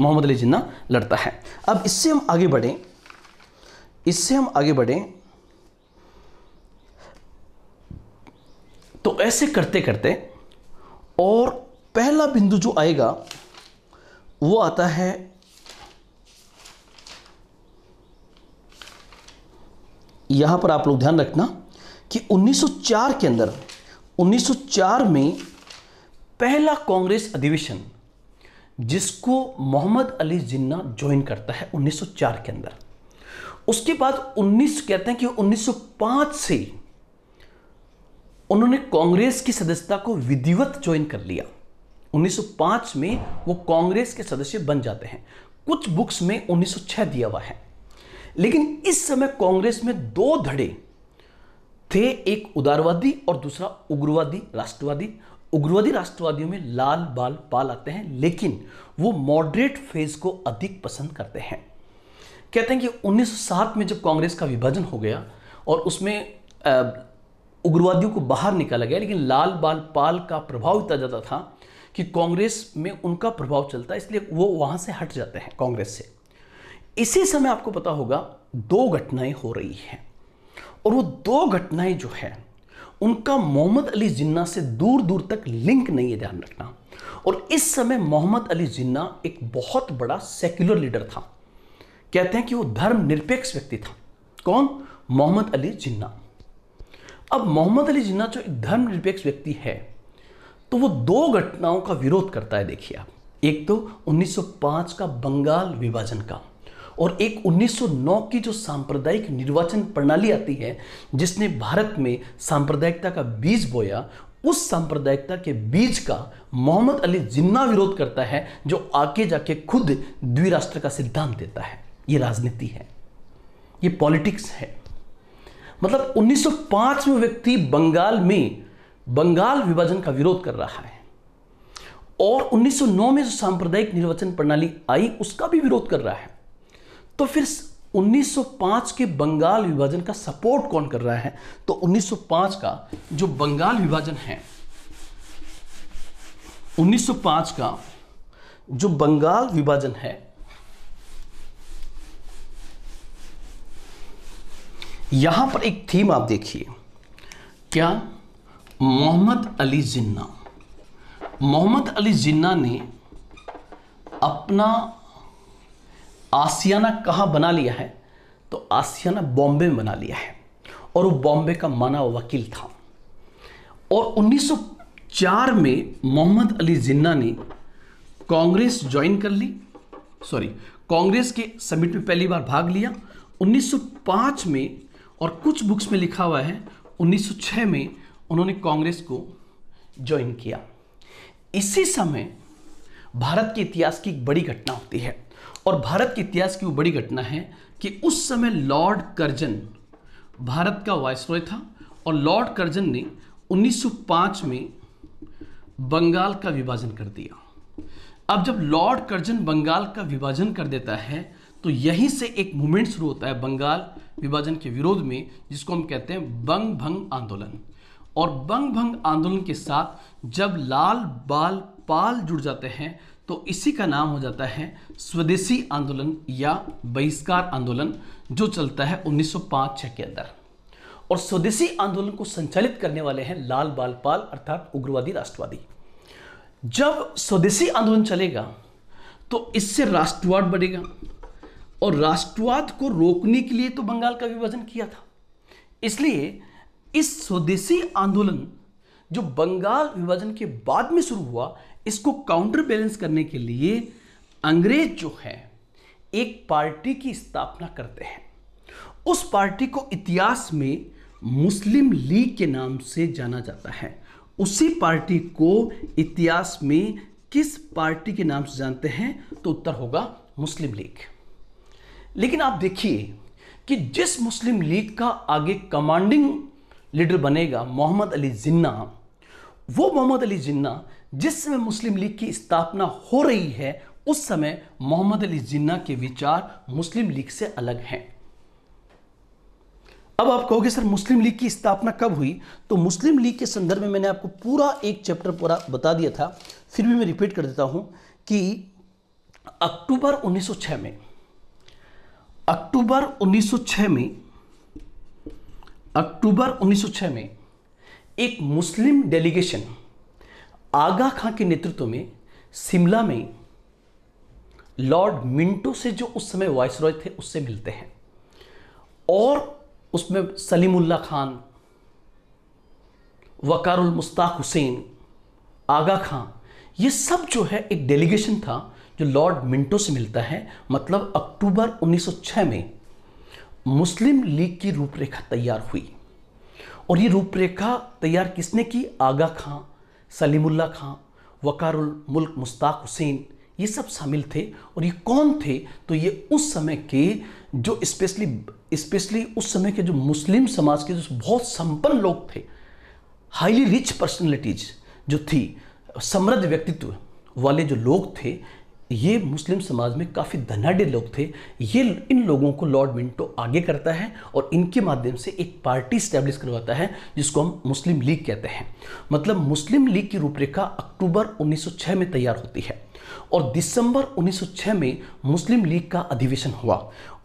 मोहम्मद अली जिन्ना लड़ता है अब इससे हम आगे बढ़ें इससे हम आगे बढ़ें तो ऐसे करते करते और पहला बिंदु जो आएगा वो आता है यहां पर आप लोग ध्यान रखना कि 1904 के अंदर 1904 में पहला कांग्रेस अधिवेशन जिसको मोहम्मद अली जिन्ना ज्वाइन करता है 1904 के अंदर उसके बाद 19 कहते हैं कि 1905 से उन्होंने कांग्रेस की सदस्यता को विधिवत ज्वाइन कर लिया 1905 में वो कांग्रेस के सदस्य बन जाते हैं कुछ बुक्स में 1906 दिया हुआ है लेकिन इस समय कांग्रेस में दो धड़े थे एक उदारवादी और दूसरा उग्रवादी राष्ट्रवादी उग्रवादी राष्ट्रवादियों में लाल बाल पाल आते हैं लेकिन वो मॉडरेट फेज को अधिक पसंद करते हैं कहते हैं कि 1907 में जब कांग्रेस का विभाजन हो गया और उसमें उग्रवादियों को बाहर निकाला गया लेकिन लाल बाल पाल का प्रभाव इतना ज़्यादा था कि कांग्रेस में उनका प्रभाव चलता है इसलिए वो वहाँ से हट जाते हैं कांग्रेस से इसी समय आपको पता होगा दो घटनाएं हो रही हैं और वो दो घटनाएं जो है उनका मोहम्मद अली जिन्ना से दूर दूर तक लिंक नहीं है ध्यान रखना और इस समय मोहम्मद अली जिन्ना एक बहुत बड़ा सेक्युलर लीडर था कहते हैं कि वो धर्मनिरपेक्ष व्यक्ति था कौन मोहम्मद अली जिन्ना अब मोहम्मद अली जिन्ना जो एक धर्मनिरपेक्ष व्यक्ति है तो वो दो घटनाओं का विरोध करता है देखिए आप एक तो 1905 का बंगाल विभाजन का और एक 1909 की जो सांप्रदायिक निर्वाचन प्रणाली आती है जिसने भारत में सांप्रदायिकता का बीज बोया उस सांप्रदायिकता के बीज का मोहम्मद अली जिन्ना विरोध करता है जो आके जाके खुद द्विराष्ट्र का सिद्धांत देता है ये राजनीति है ये पॉलिटिक्स है मतलब 1905 में व्यक्ति बंगाल में बंगाल विभाजन का विरोध कर रहा है और 1909 में जो सांप्रदायिक निर्वाचन प्रणाली आई उसका भी विरोध कर रहा है तो फिर 1905 के बंगाल विभाजन का सपोर्ट कौन कर रहा है तो 1905 का जो बंगाल विभाजन है 1905 का जो बंगाल विभाजन है यहां पर एक थीम आप देखिए क्या मोहम्मद अली जिन्ना मोहम्मद अली जिन्ना ने अपना आसियाना कहाँ बना लिया है तो आसियाना बॉम्बे में बना लिया है और वो बॉम्बे का माना वकील था और 1904 में मोहम्मद अली जिन्ना ने कांग्रेस ज्वाइन कर ली सॉरी कांग्रेस के समिट में पहली बार भाग लिया 1905 में और कुछ बुक्स में लिखा हुआ है 1906 में उन्होंने कांग्रेस को ज्वाइन किया इसी समय भारत के इतिहास की एक बड़ी घटना होती है और भारत के इतिहास की वो बड़ी घटना है कि उस समय लॉर्ड कर्जन भारत का वायसरॉय था और लॉर्ड कर्जन ने 1905 में बंगाल का विभाजन कर दिया अब जब लॉर्ड कर्जन बंगाल का विभाजन कर देता है तो यहीं से एक मूवमेंट शुरू होता है बंगाल विभाजन के विरोध में जिसको हम कहते हैं बंग भंग आंदोलन और बंग भंग आंदोलन के साथ जब लाल बाल पाल जुड़ जाते हैं तो इसी का नाम हो जाता है स्वदेशी आंदोलन या बहिष्कार आंदोलन जो चलता है 1905 सौ के अंदर और स्वदेशी आंदोलन को संचालित करने वाले हैं लाल बाल पाल अर्थात उग्रवादी राष्ट्रवादी जब स्वदेशी आंदोलन चलेगा तो इससे राष्ट्रवाद बढ़ेगा और राष्ट्रवाद को रोकने के लिए तो बंगाल का विभाजन किया था इसलिए इस स्वदेशी आंदोलन जो बंगाल विभाजन के बाद में शुरू हुआ इसको काउंटर बैलेंस करने के लिए अंग्रेज जो है एक पार्टी की स्थापना करते हैं उस पार्टी को इतिहास में मुस्लिम लीग के नाम से जाना जाता है उसी पार्टी को इतिहास में किस पार्टी के नाम से जानते हैं तो उत्तर होगा मुस्लिम लीग लेकिन आप देखिए कि जिस मुस्लिम लीग का आगे कमांडिंग लीडर बनेगा मोहम्मद अली जिन्ना वो मोहम्मद अली जिन्ना जिस समय मुस्लिम लीग की स्थापना हो रही है उस समय मोहम्मद अली जिन्ना के विचार मुस्लिम लीग से अलग हैं अब आप कहोगे सर मुस्लिम लीग की स्थापना कब हुई तो मुस्लिम लीग के संदर्भ में मैंने आपको पूरा एक चैप्टर पूरा बता दिया था फिर भी मैं रिपीट कर देता हूं कि अक्टूबर 1906 में अक्टूबर 1906 में अक्टूबर 1906 में एक मुस्लिम डेलीगेशन आगा खां के नेतृत्व में शिमला में लॉर्ड मिंटो से जो उस समय वॉइस रॉय थे उससे मिलते हैं और उसमें सलीमुल्ला खान वकारुल मुस्ताक हुसैन आगा खां ये सब जो है एक डेलीगेशन था जो लॉर्ड मिंटो से मिलता है मतलब अक्टूबर 1906 में मुस्लिम लीग की रूपरेखा तैयार हुई और ये रूपरेखा तैयार किसने की आगा खां सलीमुल्ला खां वकारुल मुल्क मुश्ताक हुसैन ये सब शामिल थे और ये कौन थे तो ये उस समय के जो स्पेशली स्पेशली उस समय के जो मुस्लिम समाज के जो बहुत संपन्न लोग थे हाईली रिच पर्सनैलिटीज जो थी समृद्ध व्यक्तित्व वाले जो लोग थे ये मुस्लिम समाज में काफ़ी धनाढ़ लोग थे ये इन लोगों को लॉर्ड मिंटो आगे करता है और इनके माध्यम से एक पार्टी स्टैब्लिश करवाता है जिसको हम मुस्लिम लीग कहते हैं मतलब मुस्लिम लीग की रूपरेखा अक्टूबर 1906 में तैयार होती है और दिसंबर 1906 में मुस्लिम लीग का अधिवेशन हुआ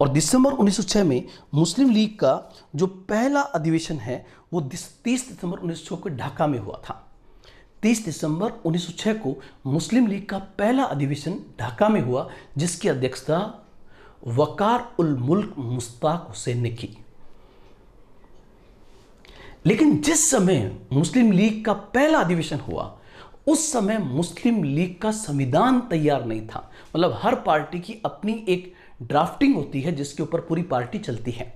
और दिसंबर 1906 में मुस्लिम लीग का जो पहला अधिवेशन है वो तीस दिसंबर उन्नीस को ढाका में हुआ था 30 दिसंबर 1906 को मुस्लिम लीग का पहला अधिवेशन ढाका में हुआ जिसकी अध्यक्षता वकार उल मुल्क मुश्ताक हुसैन ने की लेकिन जिस समय मुस्लिम लीग का पहला अधिवेशन हुआ उस समय मुस्लिम लीग का संविधान तैयार नहीं था मतलब हर पार्टी की अपनी एक ड्राफ्टिंग होती है जिसके ऊपर पूरी पार्टी चलती है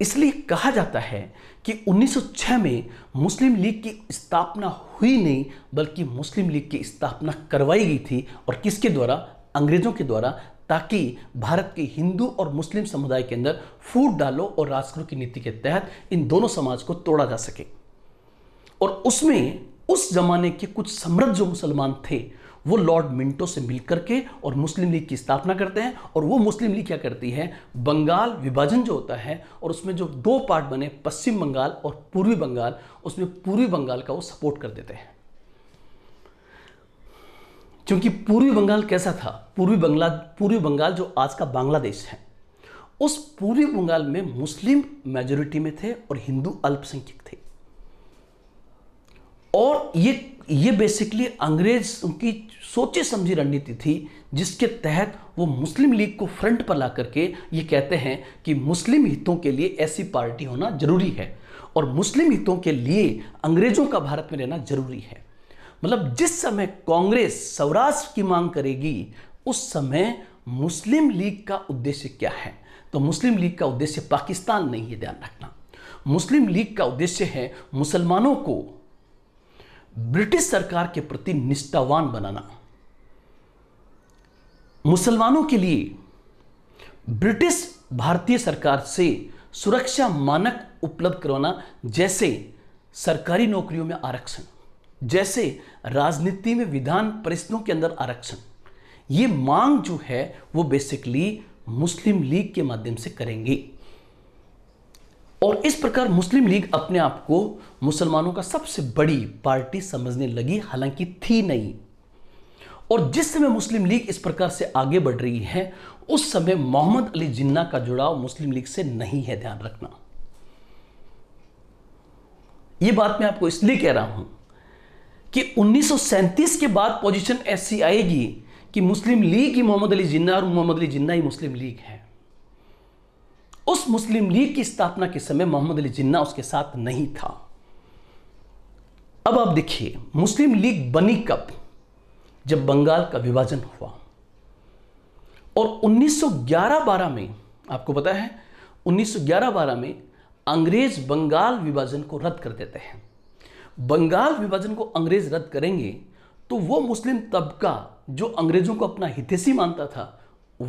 इसलिए कहा जाता है कि 1906 में मुस्लिम लीग की स्थापना हुई नहीं बल्कि मुस्लिम लीग की स्थापना करवाई गई थी और किसके द्वारा अंग्रेजों के द्वारा ताकि भारत के हिंदू और मुस्लिम समुदाय के अंदर फूट डालो और राज करो की नीति के तहत इन दोनों समाज को तोड़ा जा सके और उसमें उस जमाने के कुछ समृद्ध जो मुसलमान थे वो लॉर्ड मिंटो से मिलकर के और मुस्लिम लीग की स्थापना करते हैं और वो मुस्लिम लीग क्या करती है बंगाल विभाजन जो होता है और उसमें जो दो पार्ट बने पश्चिम बंगाल और पूर्वी बंगाल उसमें पूर्वी बंगाल का वो सपोर्ट कर देते हैं क्योंकि पूर्वी बंगाल कैसा था पूर्वी बंगला पूर्वी बंगाल जो आज का बांग्लादेश है उस पूर्वी बंगाल में मुस्लिम मेजोरिटी में थे और हिंदू अल्पसंख्यक थे और ये ये बेसिकली अंग्रेज उनकी सोची समझी रणनीति थी जिसके तहत वो मुस्लिम लीग को फ्रंट पर ला करके ये कहते हैं कि मुस्लिम हितों के लिए ऐसी पार्टी होना जरूरी है और मुस्लिम हितों के लिए अंग्रेजों का भारत में रहना जरूरी है मतलब जिस समय कांग्रेस सौराष्ट्र की मांग करेगी उस समय मुस्लिम लीग का उद्देश्य क्या है तो मुस्लिम लीग का उद्देश्य पाकिस्तान नहीं है ध्यान रखना मुस्लिम लीग का उद्देश्य है मुसलमानों को ब्रिटिश सरकार के प्रति निष्ठावान बनाना मुसलमानों के लिए ब्रिटिश भारतीय सरकार से सुरक्षा मानक उपलब्ध करवाना जैसे सरकारी नौकरियों में आरक्षण जैसे राजनीति में विधान परिषदों के अंदर आरक्षण ये मांग जो है वो बेसिकली मुस्लिम लीग के माध्यम से करेंगे और इस प्रकार मुस्लिम लीग अपने आप को मुसलमानों का सबसे बड़ी पार्टी समझने लगी हालांकि थी नहीं और जिस समय मुस्लिम लीग इस प्रकार से आगे बढ़ रही है उस समय मोहम्मद अली जिन्ना का जुड़ाव मुस्लिम लीग से नहीं है ध्यान रखना यह बात मैं आपको इसलिए कह रहा हूं कि 1937 के बाद पोजीशन ऐसी आएगी कि मुस्लिम लीग ही मोहम्मद अली जिन्ना और मोहम्मद अली जिन्ना ही मुस्लिम लीग है उस मुस्लिम लीग की स्थापना के समय मोहम्मद अली जिन्ना उसके साथ नहीं था अब आप देखिए मुस्लिम लीग बनी कब जब बंगाल का विभाजन हुआ और 1911-12 में आपको पता है 1911-12 में अंग्रेज बंगाल विभाजन को रद्द कर देते हैं बंगाल विभाजन को अंग्रेज रद्द करेंगे तो वो मुस्लिम तबका जो अंग्रेजों को अपना हितेशी मानता था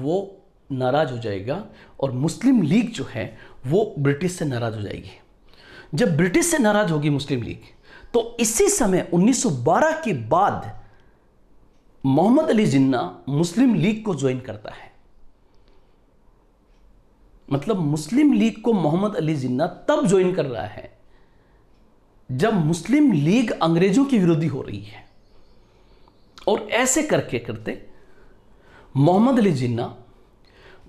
वो नाराज़ हो जाएगा और मुस्लिम लीग जो है वो ब्रिटिश से नाराज़ हो जाएगी जब ब्रिटिश से नाराज़ होगी मुस्लिम लीग तो इसी समय 1912 के बाद मोहम्मद अली जिन्ना मुस्लिम लीग को ज्वाइन करता है मतलब मुस्लिम लीग को मोहम्मद अली जिन्ना तब ज्वाइन कर रहा है जब मुस्लिम लीग अंग्रेजों की विरोधी हो रही है और ऐसे करके करते मोहम्मद अली जिन्ना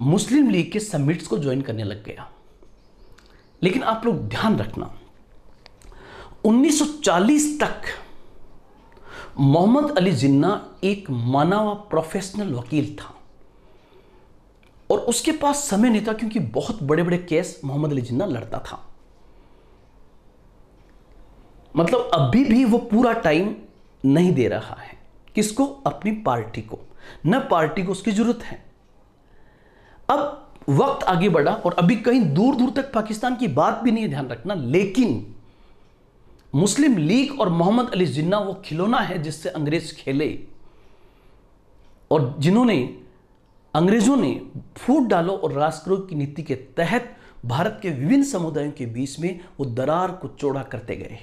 मुस्लिम लीग के समिट्स को ज्वाइन करने लग गया लेकिन आप लोग ध्यान रखना 1940 तक मोहम्मद अली जिन्ना एक माना हुआ प्रोफेशनल वकील था और उसके पास समय नहीं था क्योंकि बहुत बड़े बड़े केस मोहम्मद अली जिन्ना लड़ता था मतलब अभी भी वो पूरा टाइम नहीं दे रहा है किसको अपनी पार्टी को न पार्टी को उसकी जरूरत है अब वक्त आगे बढ़ा और अभी कहीं दूर दूर तक पाकिस्तान की बात भी नहीं ध्यान रखना लेकिन मुस्लिम लीग और मोहम्मद अली जिन्ना वो खिलौना है जिससे अंग्रेज खेले और जिन्होंने अंग्रेजों ने फूट डालो और राष्ट्रों की नीति के तहत भारत के विभिन्न समुदायों के बीच में वो दरार को चौड़ा करते गए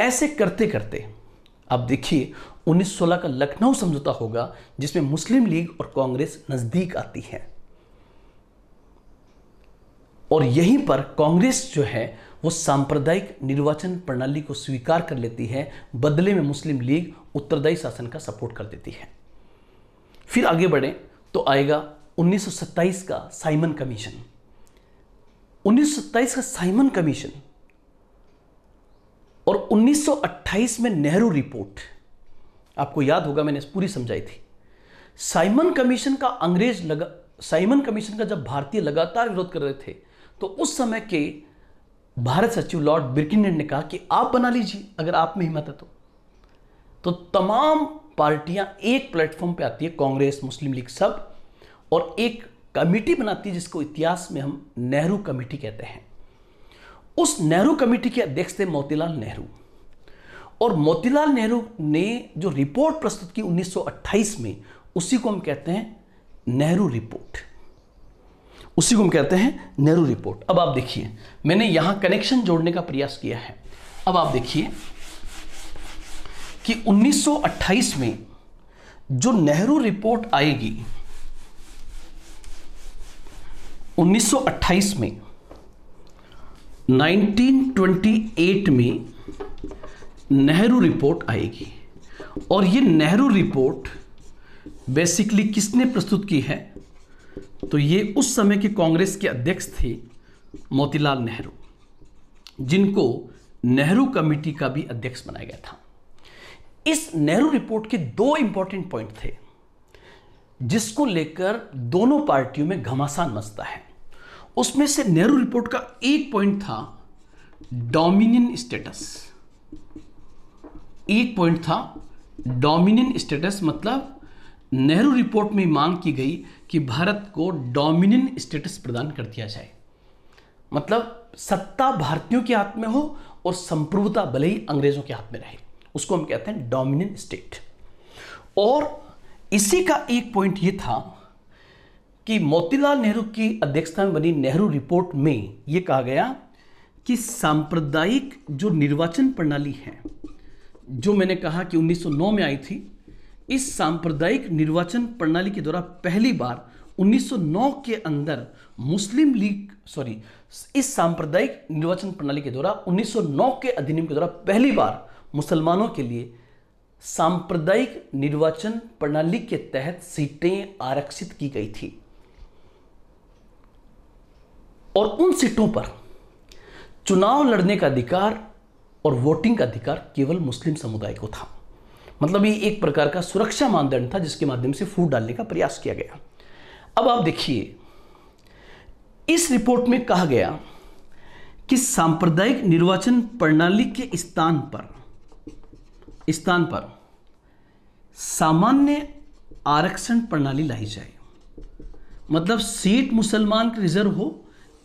ऐसे करते करते अब देखिए 1916 का लखनऊ समझौता होगा जिसमें मुस्लिम लीग और कांग्रेस नज़दीक आती है और यहीं पर कांग्रेस जो है वो सांप्रदायिक निर्वाचन प्रणाली को स्वीकार कर लेती है बदले में मुस्लिम लीग उत्तरदायी शासन का सपोर्ट कर देती है फिर आगे बढ़े तो आएगा 1927 का साइमन कमीशन 1927 का साइमन कमीशन और 1928 में नेहरू रिपोर्ट आपको याद होगा मैंने पूरी समझाई थी साइमन कमीशन का अंग्रेज लगा साइमन कमीशन का जब भारतीय लगातार विरोध कर रहे थे तो उस समय के भारत सचिव लॉर्ड बिरकिन ने कहा कि आप बना लीजिए अगर आप में हिम्मत है तो तो तमाम पार्टियां एक प्लेटफॉर्म पे आती है कांग्रेस मुस्लिम लीग सब और एक कमेटी बनाती है जिसको इतिहास में हम नेहरू कमेटी कहते हैं उस नेहरू कमेटी के अध्यक्ष थे मोतीलाल नेहरू और मोतीलाल नेहरू ने जो रिपोर्ट प्रस्तुत की 1928 में उसी को हम कहते हैं नेहरू रिपोर्ट उसी को हम कहते हैं नेहरू रिपोर्ट अब आप देखिए मैंने यहां कनेक्शन जोड़ने का प्रयास किया है अब आप देखिए कि 1928 में जो नेहरू रिपोर्ट आएगी 1928 में 1928 में नेहरू रिपोर्ट आएगी और ये नेहरू रिपोर्ट बेसिकली किसने प्रस्तुत की है तो ये उस समय के कांग्रेस के अध्यक्ष थे मोतीलाल नेहरू जिनको नेहरू कमेटी का भी अध्यक्ष बनाया गया था इस नेहरू रिपोर्ट के दो इंपॉर्टेंट पॉइंट थे जिसको लेकर दोनों पार्टियों में घमासान मचता है उसमें से नेहरू रिपोर्ट का एक पॉइंट था डोमिनियन स्टेटस एक पॉइंट था डोमिनियन स्टेटस मतलब नेहरू रिपोर्ट में मांग की गई कि भारत को डोमिनियन स्टेटस प्रदान कर दिया जाए मतलब सत्ता भारतीयों के हाथ में हो और संप्रभुता भले ही अंग्रेजों के हाथ में रहे उसको हम कहते हैं डोमिनियन स्टेट और इसी का एक पॉइंट यह था कि मोतीलाल नेहरू की अध्यक्षता में बनी नेहरू रिपोर्ट में यह कहा गया कि सांप्रदायिक जो निर्वाचन प्रणाली है जो मैंने कहा कि 1909 में आई थी इस सांप्रदायिक निर्वाचन प्रणाली के द्वारा पहली बार 1909 के अंदर मुस्लिम लीग सॉरी इस सांप्रदायिक निर्वाचन प्रणाली के द्वारा 1909 के अधिनियम के द्वारा पहली बार मुसलमानों के लिए सांप्रदायिक निर्वाचन प्रणाली के तहत सीटें आरक्षित की गई थी और उन सीटों पर चुनाव लड़ने का अधिकार और वोटिंग का अधिकार केवल मुस्लिम समुदाय को था मतलब ये एक प्रकार का सुरक्षा मानदंड था जिसके माध्यम से फूट डालने का प्रयास किया गया अब आप देखिए इस रिपोर्ट में कहा गया कि सांप्रदायिक निर्वाचन प्रणाली के स्थान पर स्थान पर सामान्य आरक्षण प्रणाली लाई जाए मतलब सीट मुसलमान की रिजर्व हो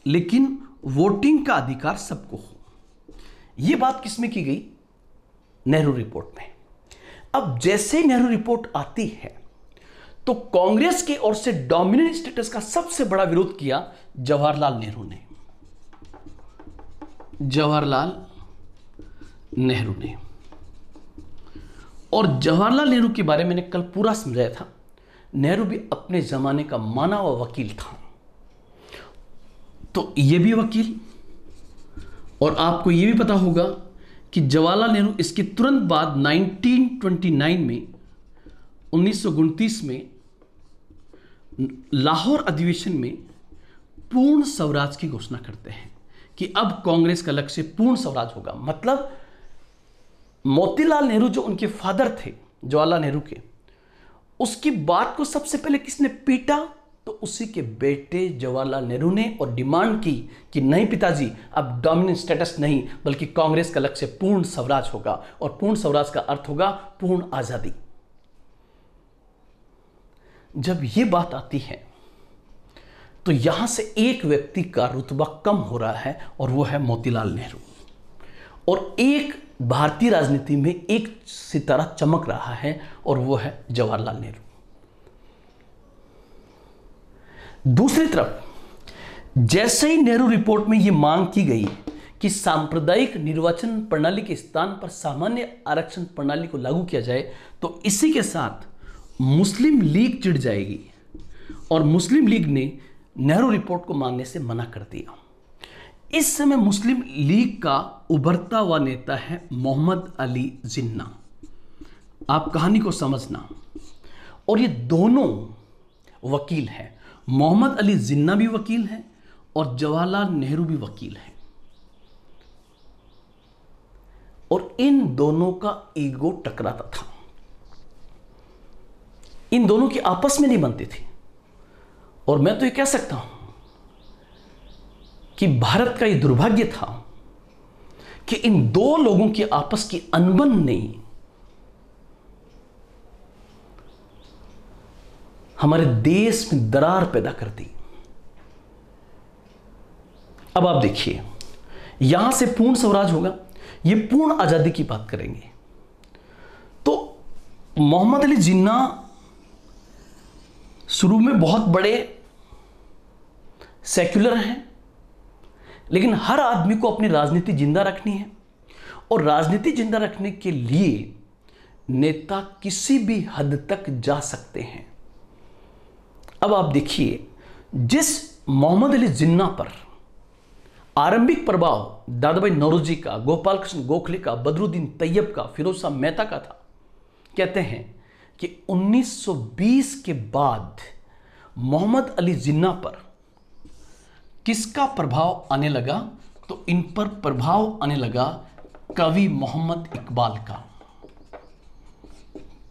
लेकिन वोटिंग का अधिकार सबको हो यह बात किसमें की गई नेहरू रिपोर्ट में अब जैसे ही नेहरू रिपोर्ट आती है तो कांग्रेस की ओर से डोमिनेंट स्टेटस का सबसे बड़ा विरोध किया जवाहरलाल नेहरू ने जवाहरलाल नेहरू ने और जवाहरलाल नेहरू के बारे में मैंने कल पूरा समझाया था नेहरू भी अपने ज़माने का माना हुआ वकील था तो ये भी वकील और आपको ये भी पता होगा कि जवाहरलाल नेहरू इसके तुरंत बाद 1929 में उन्नीस में लाहौर अधिवेशन में पूर्ण स्वराज की घोषणा करते हैं कि अब कांग्रेस का लक्ष्य पूर्ण स्वराज होगा मतलब मोतीलाल नेहरू जो उनके फादर थे जवाहरलाल नेहरू के उसकी बात को सबसे पहले किसने पीटा तो उसी के बेटे जवाहरलाल नेहरू ने और डिमांड की कि नहीं पिताजी अब डोमिनेंट स्टेटस नहीं बल्कि कांग्रेस का लक्ष्य पूर्ण स्वराज होगा और पूर्ण स्वराज का अर्थ होगा पूर्ण आज़ादी जब यह बात आती है तो यहां से एक व्यक्ति का रुतबा कम हो रहा है और वो है मोतीलाल नेहरू और एक भारतीय राजनीति में एक सितारा चमक रहा है और वो है जवाहरलाल नेहरू दूसरी तरफ जैसे ही नेहरू रिपोर्ट में यह मांग की गई कि सांप्रदायिक निर्वाचन प्रणाली के स्थान पर सामान्य आरक्षण प्रणाली को लागू किया जाए तो इसी के साथ मुस्लिम लीग चिढ़ जाएगी और मुस्लिम लीग ने नेहरू रिपोर्ट को मानने से मना कर दिया इस समय मुस्लिम लीग का उभरता हुआ नेता है मोहम्मद अली जिन्ना आप कहानी को समझना और ये दोनों वकील हैं मोहम्मद अली जिन्ना भी वकील हैं और जवाहरलाल नेहरू भी वकील हैं और इन दोनों का ईगो टकराता था इन दोनों की आपस में नहीं बनती थी और मैं तो ये कह सकता हूं कि भारत का ये दुर्भाग्य था कि इन दो लोगों की आपस की अनबन नहीं हमारे देश में दरार पैदा कर दी अब आप देखिए यहां से पूर्ण स्वराज होगा ये पूर्ण आजादी की बात करेंगे तो मोहम्मद अली जिन्ना शुरू में बहुत बड़े सेक्युलर हैं लेकिन हर आदमी को अपनी राजनीति जिंदा रखनी है और राजनीति जिंदा रखने के लिए नेता किसी भी हद तक जा सकते हैं अब आप देखिए जिस मोहम्मद अली जिन्ना पर आरंभिक प्रभाव दादा भाई नौरोजी का गोपाल कृष्ण गोखले का बदरुद्दीन तैयब का फिरोज मेहता का था कहते हैं कि 1920 के बाद मोहम्मद अली जिन्ना पर किसका प्रभाव आने लगा तो इन पर प्रभाव आने लगा कवि मोहम्मद इकबाल का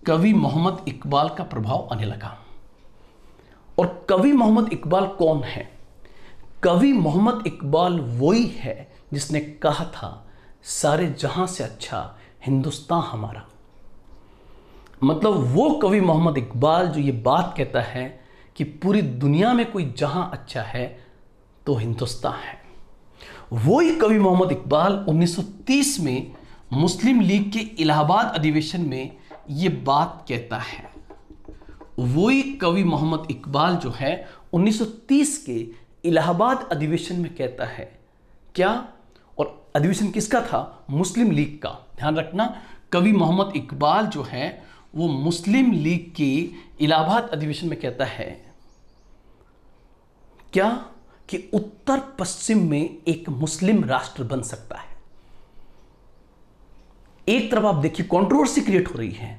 कवि मोहम्मद इकबाल का प्रभाव आने लगा और कवि मोहम्मद इकबाल कौन है कवि मोहम्मद इकबाल वही है जिसने कहा था सारे जहां से अच्छा हिंदुस्तान हमारा मतलब वो कवि मोहम्मद इकबाल जो ये बात कहता है कि पूरी दुनिया में कोई जहां अच्छा है तो हिंदुस्तान है वही कवि मोहम्मद इकबाल 1930 में मुस्लिम लीग के इलाहाबाद अधिवेशन में ये बात कहता है वही कवि मोहम्मद इकबाल जो है 1930 के इलाहाबाद अधिवेशन में कहता है क्या और अधिवेशन किसका था मुस्लिम लीग का ध्यान रखना कवि मोहम्मद इकबाल जो है वो मुस्लिम लीग के इलाहाबाद अधिवेशन में कहता है क्या कि उत्तर पश्चिम में एक मुस्लिम राष्ट्र बन सकता है एक तरफ आप देखिए कंट्रोवर्सी क्रिएट हो रही है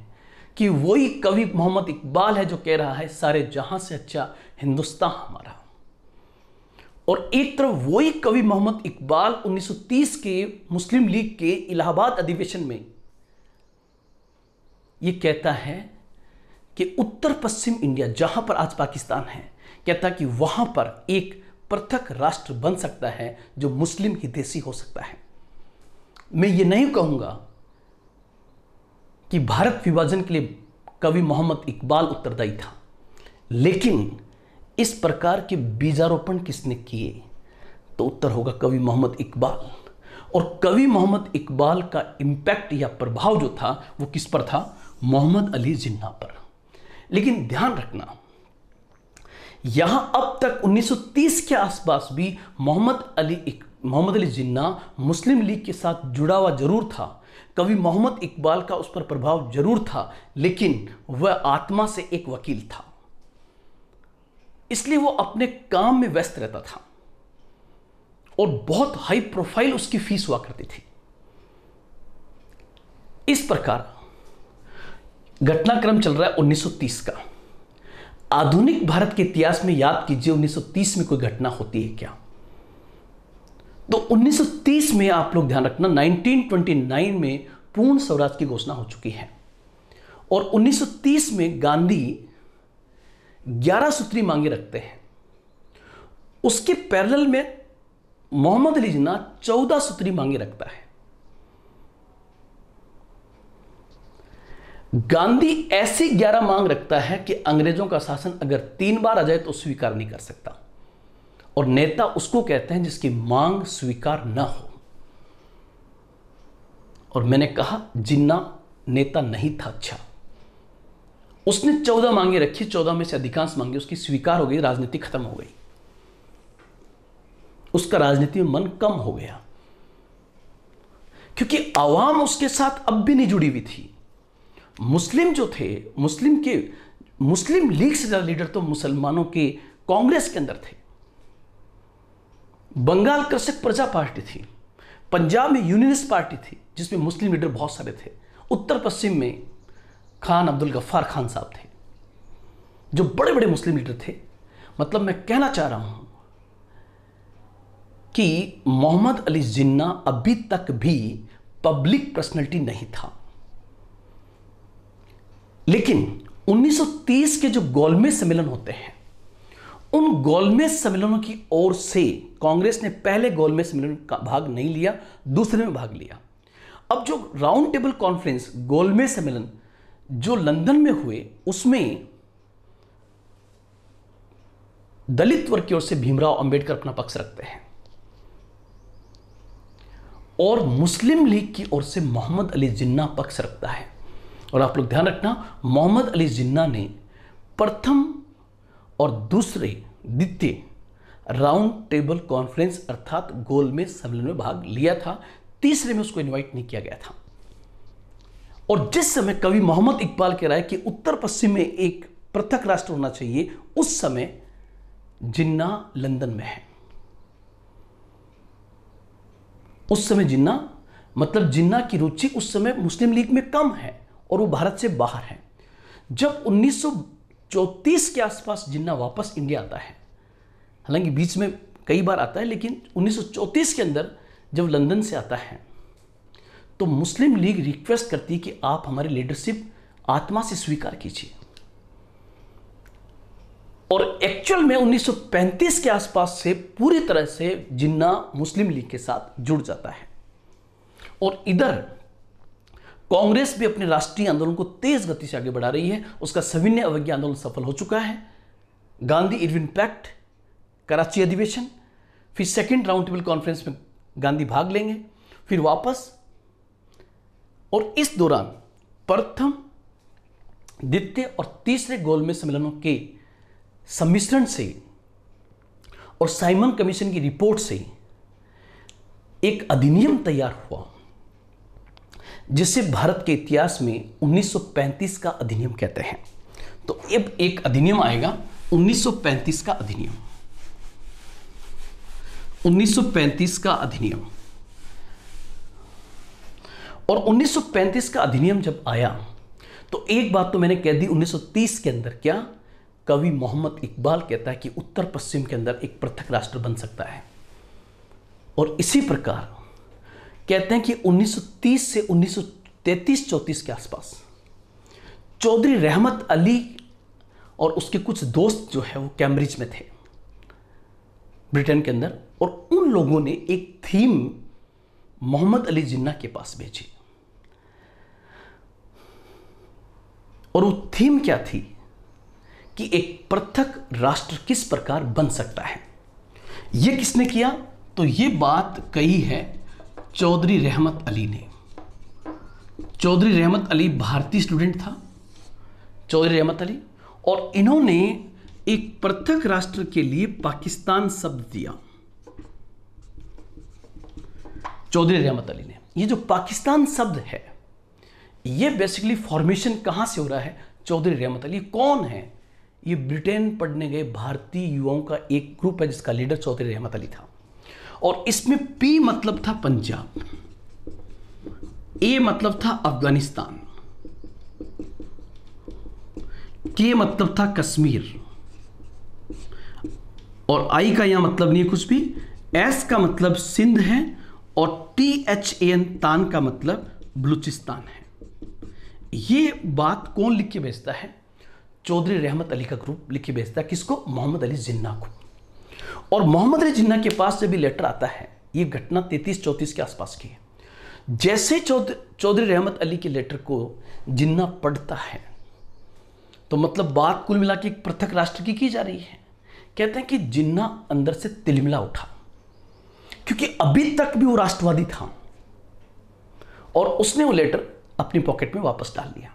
कि वही कवि मोहम्मद इकबाल है जो कह रहा है सारे जहां से अच्छा हिंदुस्तान हमारा और एक तरफ वही कवि मोहम्मद इकबाल 1930 के मुस्लिम लीग के इलाहाबाद अधिवेशन में यह कहता है कि उत्तर पश्चिम इंडिया जहां पर आज पाकिस्तान है कहता कि वहां पर एक पृथक राष्ट्र बन सकता है जो मुस्लिम हितेशी हो सकता है मैं ये नहीं कहूंगा कि भारत विभाजन के लिए कवि मोहम्मद इकबाल उत्तरदायी था लेकिन इस प्रकार के बीजारोपण किसने किए तो उत्तर होगा कवि मोहम्मद इकबाल और कवि मोहम्मद इकबाल का इम्पैक्ट या प्रभाव जो था वो किस पर था मोहम्मद अली जिन्ना पर लेकिन ध्यान रखना यहां अब तक 1930 के आसपास भी मोहम्मद अली मोहम्मद अली जिन्ना मुस्लिम लीग के साथ जुड़ा हुआ जरूर था कवि मोहम्मद इकबाल का उस पर प्रभाव जरूर था लेकिन वह आत्मा से एक वकील था इसलिए वो अपने काम में व्यस्त रहता था और बहुत हाई प्रोफाइल उसकी फीस हुआ करती थी इस प्रकार घटनाक्रम चल रहा है 1930 का आधुनिक भारत के इतिहास में याद कीजिए 1930 में कोई घटना होती है क्या तो 1930 में आप लोग ध्यान रखना 1929 में पूर्ण स्वराज की घोषणा हो चुकी है और 1930 में गांधी 11 सूत्री मांगे रखते हैं उसके पैरल में मोहम्मद अली जिन्ना चौदह सूत्री मांगे रखता है गांधी ऐसी 11 मांग रखता है कि अंग्रेजों का शासन अगर तीन बार आ जाए तो स्वीकार नहीं कर सकता और नेता उसको कहते हैं जिसकी मांग स्वीकार न हो और मैंने कहा जिन्ना नेता नहीं था अच्छा उसने चौदह मांगे रखी चौदह में से अधिकांश मांगे उसकी स्वीकार हो गई राजनीति खत्म हो गई उसका राजनीति में मन कम हो गया क्योंकि आवाम उसके साथ अब भी नहीं जुड़ी हुई थी मुस्लिम जो थे मुस्लिम के मुस्लिम लीग से ज़्यादा लीडर तो मुसलमानों के कांग्रेस के अंदर थे बंगाल कृषक प्रजा पार्टी थी पंजाब में यूनियनिस्ट पार्टी थी जिसमें मुस्लिम लीडर बहुत सारे थे उत्तर पश्चिम में खान अब्दुल गफ्फार खान साहब थे जो बड़े बड़े मुस्लिम लीडर थे मतलब मैं कहना चाह रहा हूं कि मोहम्मद अली जिन्ना अभी तक भी पब्लिक पर्सनैलिटी नहीं था लेकिन 1930 के जो गोलमेज सम्मेलन होते हैं उन गोलमेज सम्मेलनों की ओर से कांग्रेस ने पहले गोलमेज सम्मेलन का भाग नहीं लिया दूसरे में भाग लिया अब जो राउंड टेबल कॉन्फ्रेंस गोलमेज सम्मेलन जो लंदन में हुए उसमें दलित वर्ग की ओर से भीमराव अंबेडकर अपना पक्ष रखते हैं और मुस्लिम लीग की ओर से मोहम्मद अली जिन्ना पक्ष रखता है और आप लोग ध्यान रखना मोहम्मद अली जिन्ना ने प्रथम और दूसरे द्वितीय राउंड टेबल कॉन्फ्रेंस अर्थात गोल में सम्मेलन में भाग लिया था तीसरे में उसको इनवाइट नहीं किया गया था और जिस समय कवि मोहम्मद इकबाल के राय कि उत्तर पश्चिम में एक पृथक राष्ट्र होना चाहिए उस समय जिन्ना लंदन में है उस समय जिन्ना मतलब जिन्ना की रुचि उस समय मुस्लिम लीग में कम है और वो भारत से बाहर है जब उन्नीस चौंतीस के आसपास जिन्ना वापस इंडिया आता है हालांकि बीच में कई बार आता है लेकिन 1934 के अंदर जब लंदन से आता है तो मुस्लिम लीग रिक्वेस्ट करती है कि आप हमारी लीडरशिप आत्मा से स्वीकार कीजिए और एक्चुअल में 1935 के आसपास से पूरी तरह से जिन्ना मुस्लिम लीग के साथ जुड़ जाता है और इधर कांग्रेस भी अपने राष्ट्रीय आंदोलन को तेज गति से आगे बढ़ा रही है उसका सविन्य अवज्ञा आंदोलन सफल हो चुका है गांधी इरविन पैक्ट कराची अधिवेशन फिर सेकेंड राउंड टेबल कॉन्फ्रेंस में गांधी भाग लेंगे फिर वापस और इस दौरान प्रथम द्वितीय और तीसरे गोलमेज सम्मेलनों के सम्मिश्रण से और साइमन कमीशन की रिपोर्ट से एक अधिनियम तैयार हुआ जिसे भारत के इतिहास में 1935 का अधिनियम कहते हैं तो अब एक अधिनियम आएगा 1935 का अधिनियम 1935 का अधिनियम और 1935 का अधिनियम जब आया तो एक बात तो मैंने कह दी 1930 के अंदर क्या कवि मोहम्मद इकबाल कहता है कि उत्तर पश्चिम के अंदर एक पृथक राष्ट्र बन सकता है और इसी प्रकार कहते हैं कि 1930 से 1933-34 के आसपास चौधरी रहमत अली और उसके कुछ दोस्त जो है वो कैम्ब्रिज में थे ब्रिटेन के अंदर और उन लोगों ने एक थीम मोहम्मद अली जिन्ना के पास भेजी और वो थीम क्या थी कि एक पृथक राष्ट्र किस प्रकार बन सकता है ये किसने किया तो ये बात कही है चौधरी रहमत अली ने चौधरी रहमत अली भारतीय स्टूडेंट था चौधरी रहमत अली और इन्होंने एक पृथक राष्ट्र के लिए पाकिस्तान शब्द दिया चौधरी रहमत अली ने ये जो पाकिस्तान शब्द है ये बेसिकली फॉर्मेशन कहां से हो रहा है चौधरी रहमत अली कौन है ये ब्रिटेन पढ़ने गए भारतीय युवाओं का एक ग्रुप है जिसका लीडर चौधरी रहमत अली था और इसमें पी मतलब था पंजाब ए मतलब था अफगानिस्तान के मतलब था कश्मीर और आई का यहां मतलब नहीं है कुछ भी एस का मतलब सिंध है और टी एच एन तान का मतलब बलूचिस्तान है ये बात कौन लिख के भेजता है चौधरी रहमत अली का ग्रुप लिख के भेजता है किसको मोहम्मद अली जिन्ना को और मोहम्मद अली जिन्ना के पास जब लेटर आता है ये घटना तैतीस चौंतीस के आसपास की है जैसे चौधरी रहमत अली के लेटर को जिन्ना पढ़ता है तो मतलब बात कुल मिला के एक पृथक राष्ट्र की की जा रही है कहते हैं कि जिन्ना अंदर से तिलमिला उठा क्योंकि अभी तक भी वो राष्ट्रवादी था और उसने वो लेटर अपनी पॉकेट में वापस डाल लिया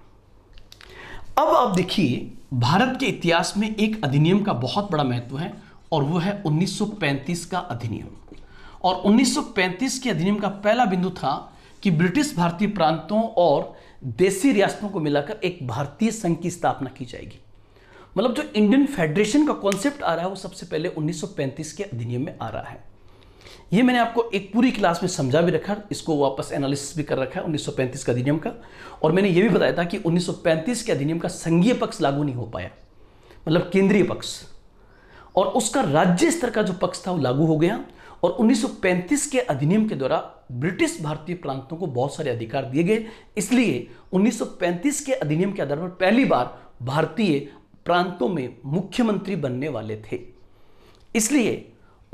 अब आप देखिए भारत के इतिहास में एक अधिनियम का बहुत बड़ा महत्व है और वो है 1935 का अधिनियम और 1935 के अधिनियम का पहला बिंदु था कि ब्रिटिश भारतीय प्रांतों और देसी रियासतों को मिलाकर एक भारतीय संघ की स्थापना की जाएगी मतलब जो इंडियन फेडरेशन का कॉन्सेप्ट आ रहा है वो सबसे पहले 1935 के अधिनियम में आ रहा है ये मैंने आपको एक पूरी क्लास में समझा भी रखा इसको वापस एनालिसिस भी कर रखा है 1935 का अधिनियम का और मैंने ये भी बताया था कि 1935 के अधिनियम का संघीय पक्ष लागू नहीं हो पाया मतलब केंद्रीय पक्ष और उसका राज्य स्तर का जो पक्ष था वो लागू हो गया और 1935 के अधिनियम के द्वारा ब्रिटिश भारतीय प्रांतों को बहुत सारे अधिकार दिए गए इसलिए 1935 के अधिनियम के आधार पर पहली बार भारतीय प्रांतों में मुख्यमंत्री बनने वाले थे इसलिए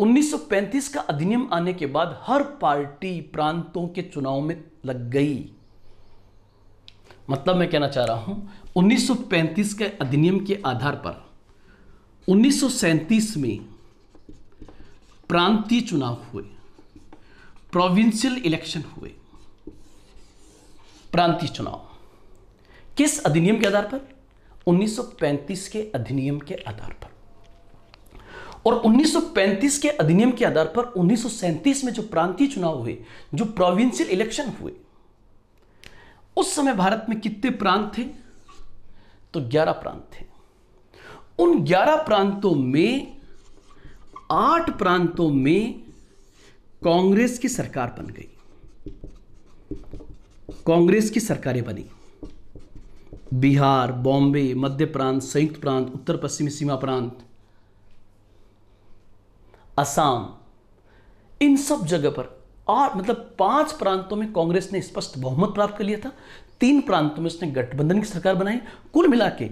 1935 का अधिनियम आने के बाद हर पार्टी प्रांतों के चुनाव में लग गई मतलब मैं कहना चाह रहा हूं 1935 के अधिनियम के आधार पर 1937 में प्रांतीय चुनाव हुए प्रोविंशियल इलेक्शन हुए प्रांतीय चुनाव किस अधिनियम के आधार पर 1935 के अधिनियम के आधार पर और 1935 के अधिनियम के आधार पर 1937 में जो प्रांतीय चुनाव हुए जो प्रोविंशियल इलेक्शन हुए उस समय भारत में कितने प्रांत थे तो 11 प्रांत थे उन ग्यारह प्रांतों में आठ प्रांतों में कांग्रेस की सरकार बन गई कांग्रेस की सरकारें बनी बिहार बॉम्बे मध्य प्रांत संयुक्त प्रांत उत्तर पश्चिमी सीमा प्रांत असम इन सब जगह पर और मतलब पांच प्रांतों में कांग्रेस ने स्पष्ट बहुमत प्राप्त कर लिया था तीन प्रांतों में उसने गठबंधन की सरकार बनाई कुल मिला के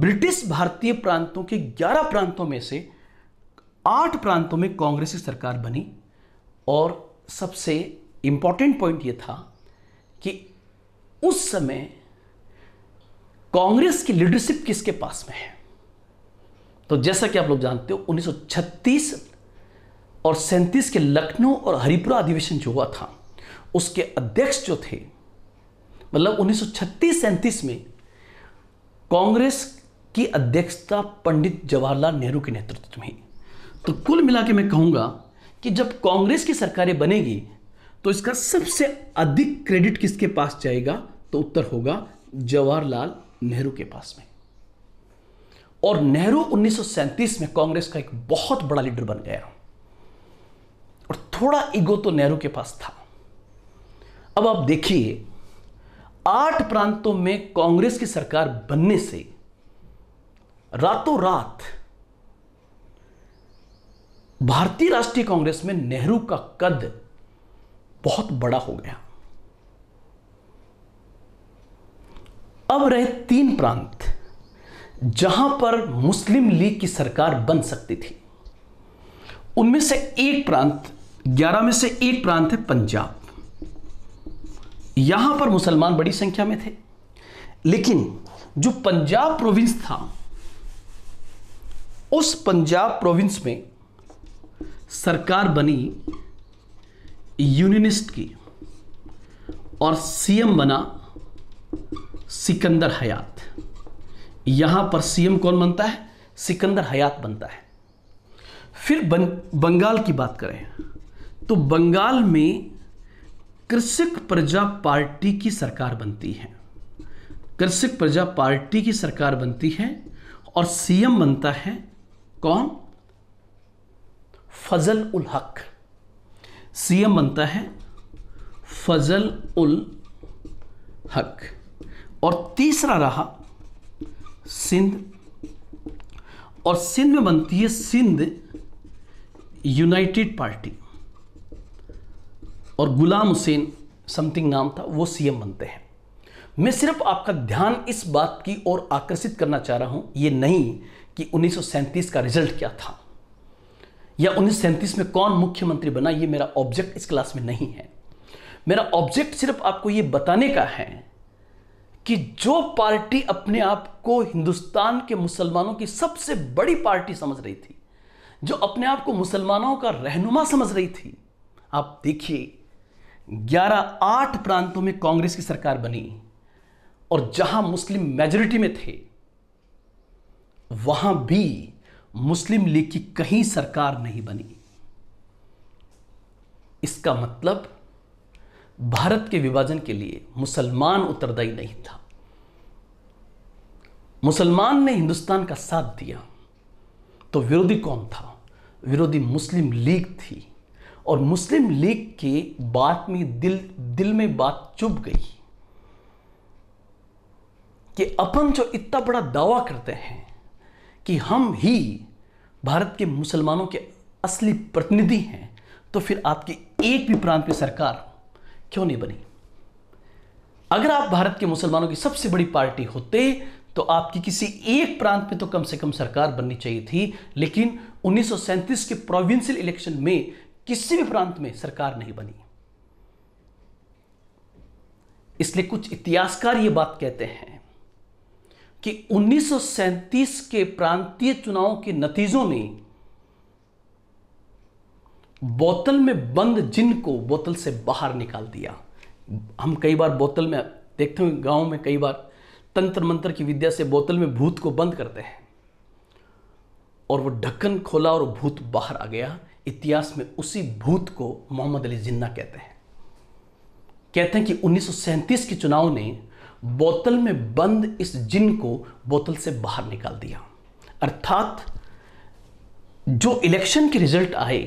ब्रिटिश भारतीय प्रांतों के 11 प्रांतों में से आठ प्रांतों में कांग्रेस की सरकार बनी और सबसे इंपॉर्टेंट पॉइंट यह था कि उस समय कांग्रेस की लीडरशिप किसके पास में है तो जैसा कि आप लोग जानते हो 1936 और सैंतीस के लखनऊ और हरिपुरा अधिवेशन जो हुआ था उसके अध्यक्ष जो थे मतलब 1936 सैंतीस में कांग्रेस की अध्यक्षता पंडित जवाहरलाल नेहरू के नेतृत्व में तो कुल मिला के मैं कहूँगा कि जब कांग्रेस की सरकारें बनेगी तो इसका सबसे अधिक क्रेडिट किसके पास जाएगा तो उत्तर होगा जवाहरलाल नेहरू के पास में और नेहरू उन्नीस में कांग्रेस का एक बहुत बड़ा लीडर बन गया और थोड़ा ईगो तो नेहरू के पास था अब आप देखिए आठ प्रांतों में कांग्रेस की सरकार बनने से रातों रात भारतीय राष्ट्रीय कांग्रेस में नेहरू का कद बहुत बड़ा हो गया अब रहे तीन प्रांत जहां पर मुस्लिम लीग की सरकार बन सकती थी उनमें से एक प्रांत ग्यारह में से एक प्रांत है पंजाब यहां पर मुसलमान बड़ी संख्या में थे लेकिन जो पंजाब प्रोविंस था उस पंजाब प्रोविंस में सरकार बनी यूनियनिस्ट की और सीएम बना सिकंदर हयात यहां पर सीएम कौन बनता है सिकंदर हयात बनता है फिर बं, बंगाल की बात करें तो बंगाल में कृषक प्रजा पार्टी की सरकार बनती है कृषक प्रजा पार्टी की सरकार बनती है और सीएम बनता है कौन फजल उल हक सीएम बनता है फजल उल हक और तीसरा रहा सिंध और सिंध में बनती है सिंध यूनाइटेड पार्टी और गुलाम हुसैन समथिंग नाम था वो सीएम बनते हैं मैं सिर्फ आपका ध्यान इस बात की ओर आकर्षित करना चाह रहा हूं ये नहीं कि 1937 का रिजल्ट क्या था या उन्नीस में कौन मुख्यमंत्री बना ये मेरा ऑब्जेक्ट इस क्लास में नहीं है मेरा ऑब्जेक्ट सिर्फ आपको ये बताने का है कि जो पार्टी अपने आप को हिंदुस्तान के मुसलमानों की सबसे बड़ी पार्टी समझ रही थी जो अपने आप को मुसलमानों का रहनुमा समझ रही थी आप देखिए ग्यारह आठ प्रांतों में कांग्रेस की सरकार बनी और जहां मुस्लिम मेजोरिटी में थे वहां भी मुस्लिम लीग की कहीं सरकार नहीं बनी इसका मतलब भारत के विभाजन के लिए मुसलमान उत्तरदायी नहीं था मुसलमान ने हिंदुस्तान का साथ दिया तो विरोधी कौन था विरोधी मुस्लिम लीग थी और मुस्लिम लीग के बात में दिल दिल में बात चुभ गई कि अपन जो इतना बड़ा दावा करते हैं कि हम ही भारत के मुसलमानों के असली प्रतिनिधि हैं तो फिर आपके एक भी प्रांत में सरकार क्यों नहीं बनी अगर आप भारत के मुसलमानों की सबसे बड़ी पार्टी होते तो आपकी किसी एक प्रांत में तो कम से कम सरकार बननी चाहिए थी लेकिन उन्नीस के प्रोविंशियल इलेक्शन में किसी भी प्रांत में सरकार नहीं बनी इसलिए कुछ इतिहासकार ये बात कहते हैं कि 1937 के प्रांतीय चुनाव के नतीजों ने बोतल में बंद जिन को बोतल से बाहर निकाल दिया हम कई बार बोतल में देखते हैं गांव में कई बार तंत्र मंत्र की विद्या से बोतल में भूत को बंद करते हैं और वो ढक्कन खोला और भूत बाहर आ गया इतिहास में उसी भूत को मोहम्मद अली जिन्ना कहते हैं कहते हैं कि उन्नीस के चुनाव ने बोतल में बंद इस जिन को बोतल से बाहर निकाल दिया अर्थात जो इलेक्शन के रिजल्ट आए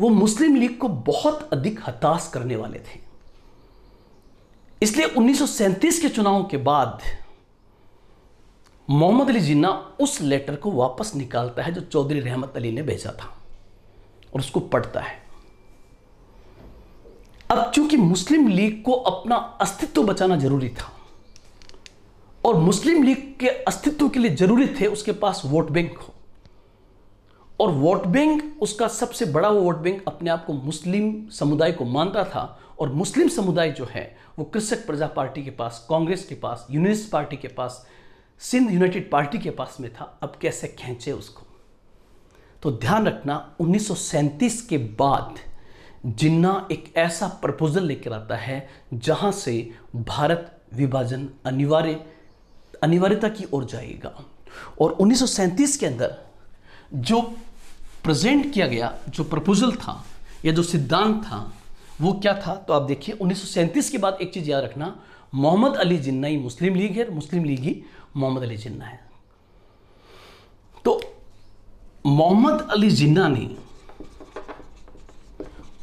वो मुस्लिम लीग को बहुत अधिक हताश करने वाले थे इसलिए उन्नीस के चुनाव के बाद मोहम्मद अली जिन्ना उस लेटर को वापस निकालता है जो चौधरी रहमत अली ने भेजा था और उसको पढ़ता है अब चूंकि मुस्लिम लीग को अपना अस्तित्व बचाना जरूरी था और मुस्लिम लीग के अस्तित्व के लिए जरूरी थे उसके पास वोट बैंक हो और वोट बैंक उसका सबसे बड़ा वोट बैंक अपने आप को मुस्लिम समुदाय को मानता था और मुस्लिम समुदाय जो है वो कृषक प्रजा पार्टी के पास कांग्रेस के पास यूनिस्ट पार्टी के पास सिंध यूनाइटेड पार्टी के पास में था अब कैसे खींचे उसको तो ध्यान रखना उन्नीस के बाद जिन्ना एक ऐसा प्रपोजल लेकर आता है जहां से भारत विभाजन अनिवार्य अनिवार्यता की ओर जाएगा और उन्नीस के अंदर जो प्रेजेंट किया गया जो प्रपोजल था या जो सिद्धांत था वो क्या था तो आप देखिए उन्नीस के बाद एक चीज़ याद रखना मोहम्मद अली जिन्ना ही मुस्लिम लीग है मुस्लिम लीग ही मोहम्मद अली जिन्ना है तो मोहम्मद अली जिन्ना ने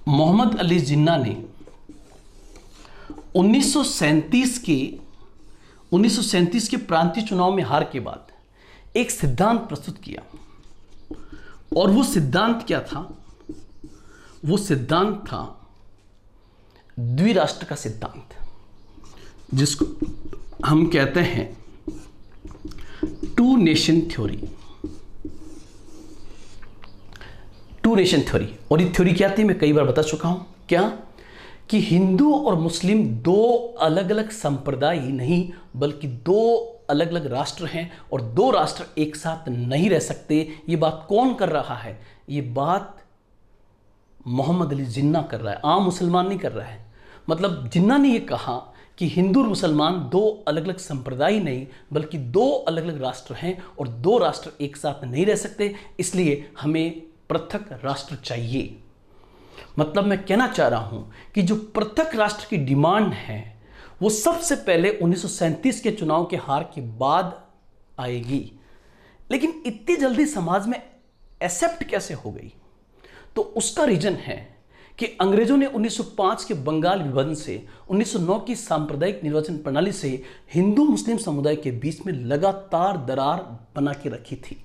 मोहम्मद अली जिन्ना ने उन्नीस के उन्नीस के प्रांतीय चुनाव में हार के बाद एक सिद्धांत प्रस्तुत किया और वो सिद्धांत क्या था वो सिद्धांत था द्विराष्ट्र का सिद्धांत जिसको हम कहते हैं two nation theory two nation theory और ये थ्योरी क्या थी मैं कई बार बता चुका हूं क्या कि हिंदू और मुस्लिम दो अलग अलग संप्रदाय ही नहीं बल्कि दो अलग अलग राष्ट्र हैं और दो राष्ट्र एक साथ नहीं रह सकते ये बात कौन कर रहा है ये बात मोहम्मद अली जिन्ना कर रहा है आम मुसलमान नहीं कर रहा है मतलब जिन्ना ने ये कहा कि हिंदू और मुसलमान दो अलग अलग संप्रदाय नहीं बल्कि दो अलग अलग राष्ट्र हैं और दो राष्ट्र एक साथ नहीं रह सकते इसलिए हमें पृथक राष्ट्र चाहिए मतलब मैं कहना चाह रहा हूं कि जो पृथक राष्ट्र की डिमांड है वो सबसे पहले उन्नीस के चुनाव के हार के बाद आएगी लेकिन इतनी जल्दी समाज में एक्सेप्ट कैसे हो गई तो उसका रीजन है कि अंग्रेजों ने 1905 के बंगाल विभाजन से 1909 की सांप्रदायिक निर्वाचन प्रणाली से हिंदू मुस्लिम समुदाय के बीच में लगातार दरार बना के रखी थी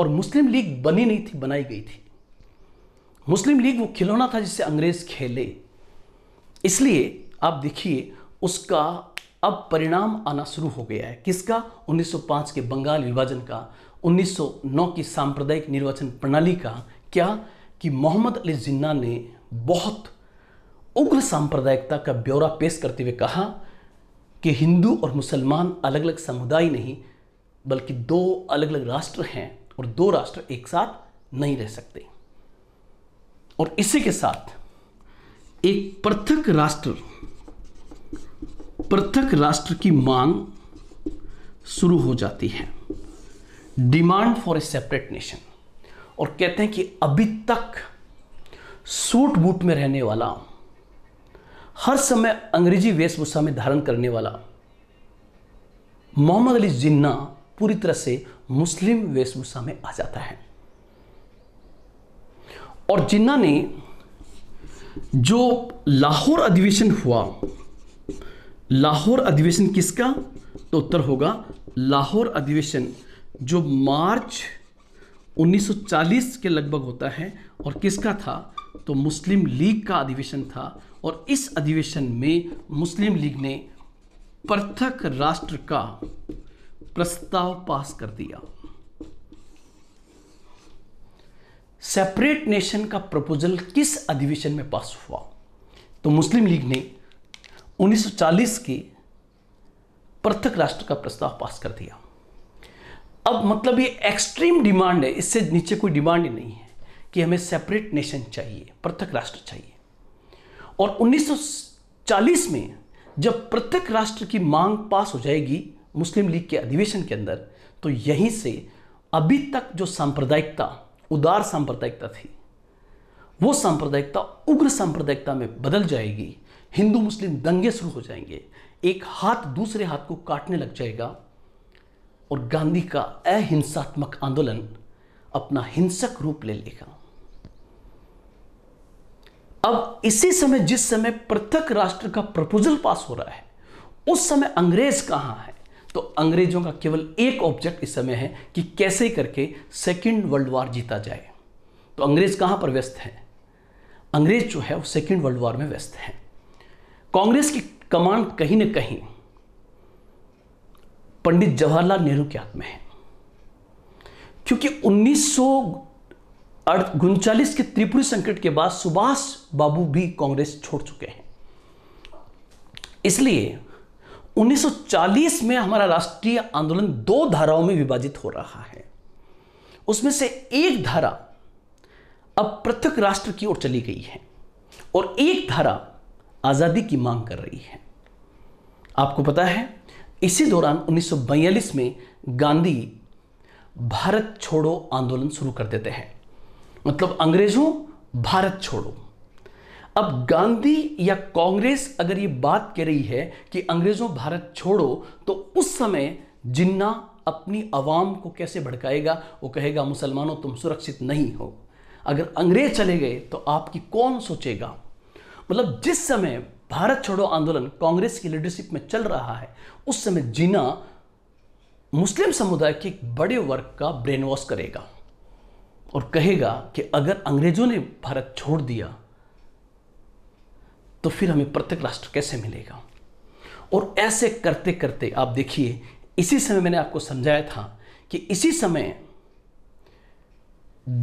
और मुस्लिम लीग बनी नहीं थी बनाई गई थी मुस्लिम लीग वो खिलौना था जिससे अंग्रेज खेले इसलिए आप देखिए उसका अब परिणाम आना शुरू हो गया है किसका 1905 के बंगाल विभाजन का 1909 की सांप्रदायिक निर्वाचन प्रणाली का क्या कि मोहम्मद अली जिन्ना ने बहुत उग्र सांप्रदायिकता का ब्यौरा पेश करते हुए कहा कि हिंदू और मुसलमान अलग अलग समुदाय नहीं बल्कि दो अलग अलग राष्ट्र हैं और दो राष्ट्र एक साथ नहीं रह सकते और इसी के साथ एक पृथक राष्ट्र पृथक राष्ट्र की मांग शुरू हो जाती है demand for a separate nation और कहते हैं कि अभी तक सूट बूट में रहने वाला हर समय अंग्रेजी वेशभूषा में धारण करने वाला मोहम्मद अली जिन्ना पूरी तरह से मुस्लिम वेशभूषा में आ जाता है और जिन्ना ने जो लाहौर अधिवेशन हुआ लाहौर अधिवेशन किसका तो उत्तर होगा लाहौर अधिवेशन जो मार्च 1940 के लगभग होता है और किसका था तो मुस्लिम लीग का अधिवेशन था और इस अधिवेशन में मुस्लिम लीग ने पृथक राष्ट्र का प्रस्ताव पास कर दिया सेपरेट नेशन का प्रपोजल किस अधिवेशन में पास हुआ तो मुस्लिम लीग ने 1940 के पृथक राष्ट्र का प्रस्ताव पास कर दिया अब मतलब ये एक्सट्रीम डिमांड है इससे नीचे कोई डिमांड नहीं है कि हमें सेपरेट नेशन चाहिए पृथक राष्ट्र चाहिए और 1940 में जब पृथक राष्ट्र की मांग पास हो जाएगी मुस्लिम लीग के अधिवेशन के अंदर तो यहीं से अभी तक जो सांप्रदायिकता उदार सांप्रदायिकता थी वो सांप्रदायिकता उग्र सांप्रदायिकता में बदल जाएगी हिंदू मुस्लिम दंगे शुरू हो जाएंगे एक हाथ दूसरे हाथ को काटने लग जाएगा और गांधी का अहिंसात्मक आंदोलन अपना हिंसक रूप ले लेगा अब इसी समय जिस समय पृथक राष्ट्र का प्रपोजल पास हो रहा है उस समय अंग्रेज कहां है तो अंग्रेजों का केवल एक ऑब्जेक्ट इस समय है कि कैसे करके सेकेंड वर्ल्ड वार जीता जाए तो अंग्रेज कहां पर व्यस्त हैं अंग्रेज जो है वो सेकेंड वर्ल्ड वार में व्यस्त हैं कांग्रेस की कमान कहीं ना कहीं पंडित जवाहरलाल नेहरू के हाथ में है क्योंकि उन्नीस उनचालीस के त्रिपुरी संकट के बाद सुभाष बाबू भी कांग्रेस छोड़ चुके हैं इसलिए 1940 में हमारा राष्ट्रीय आंदोलन दो धाराओं में विभाजित हो रहा है उसमें से एक धारा अब पृथक राष्ट्र की ओर चली गई है और एक धारा आज़ादी की मांग कर रही है आपको पता है इसी दौरान उन्नीस में गांधी भारत छोड़ो आंदोलन शुरू कर देते हैं मतलब अंग्रेजों भारत छोड़ो अब गांधी या कांग्रेस अगर ये बात कह रही है कि अंग्रेजों भारत छोड़ो तो उस समय जिन्ना अपनी आवाम को कैसे भड़काएगा वो कहेगा मुसलमानों तुम सुरक्षित नहीं हो अगर अंग्रेज चले गए तो आपकी कौन सोचेगा मतलब जिस समय भारत छोड़ो आंदोलन कांग्रेस की लीडरशिप में चल रहा है उस समय जीना मुस्लिम समुदाय के एक बड़े वर्ग का ब्रेन वॉश करेगा और कहेगा कि अगर अंग्रेजों ने भारत छोड़ दिया तो फिर हमें प्रत्येक राष्ट्र कैसे मिलेगा और ऐसे करते करते आप देखिए इसी समय मैंने आपको समझाया था कि इसी समय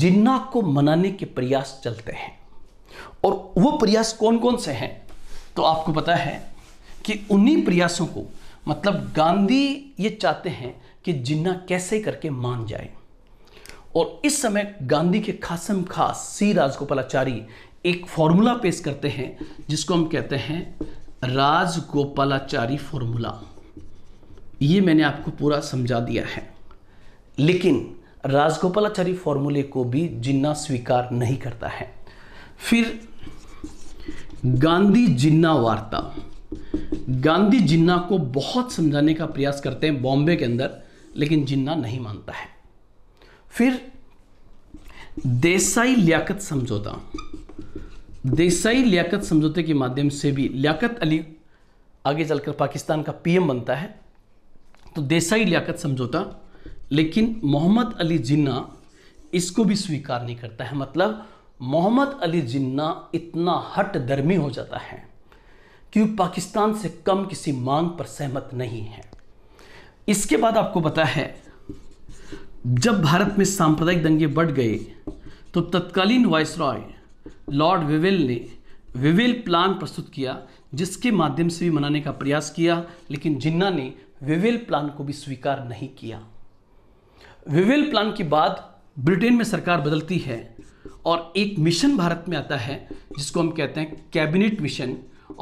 जिन्ना को मनाने के प्रयास चलते हैं और वो प्रयास कौन कौन से हैं तो आपको पता है कि उन्हीं प्रयासों को मतलब गांधी ये चाहते हैं कि जिन्ना कैसे करके मान जाए और इस समय गांधी के खासम खास सी राजगोपालाचारी एक फॉर्मूला पेश करते हैं जिसको हम कहते हैं राजगोपालाचारी फॉर्मूला ये मैंने आपको पूरा समझा दिया है लेकिन राजगोपालाचारी फॉर्मूले को भी जिन्ना स्वीकार नहीं करता है फिर गांधी जिन्ना वार्ता गांधी जिन्ना को बहुत समझाने का प्रयास करते हैं बॉम्बे के अंदर लेकिन जिन्ना नहीं मानता है फिर देसाई लियाकत समझौता देसाई लियाकत समझौते के माध्यम से भी लियाकत अली आगे चलकर पाकिस्तान का पीएम बनता है तो देसाई लियाकत समझौता लेकिन मोहम्मद अली जिन्ना इसको भी स्वीकार नहीं करता है मतलब मोहम्मद अली जिन्ना इतना हट दर्मी हो जाता है कि वो पाकिस्तान से कम किसी मांग पर सहमत नहीं है इसके बाद आपको पता है जब भारत में सांप्रदायिक दंगे बढ़ गए तो तत्कालीन वायसराय लॉर्ड विविल ने विविल प्लान प्रस्तुत किया जिसके माध्यम से भी मनाने का प्रयास किया लेकिन जिन्ना ने विविल प्लान को भी स्वीकार नहीं किया विविल प्लान के बाद ब्रिटेन में सरकार बदलती है और एक मिशन भारत में आता है जिसको हम कहते हैं कैबिनेट मिशन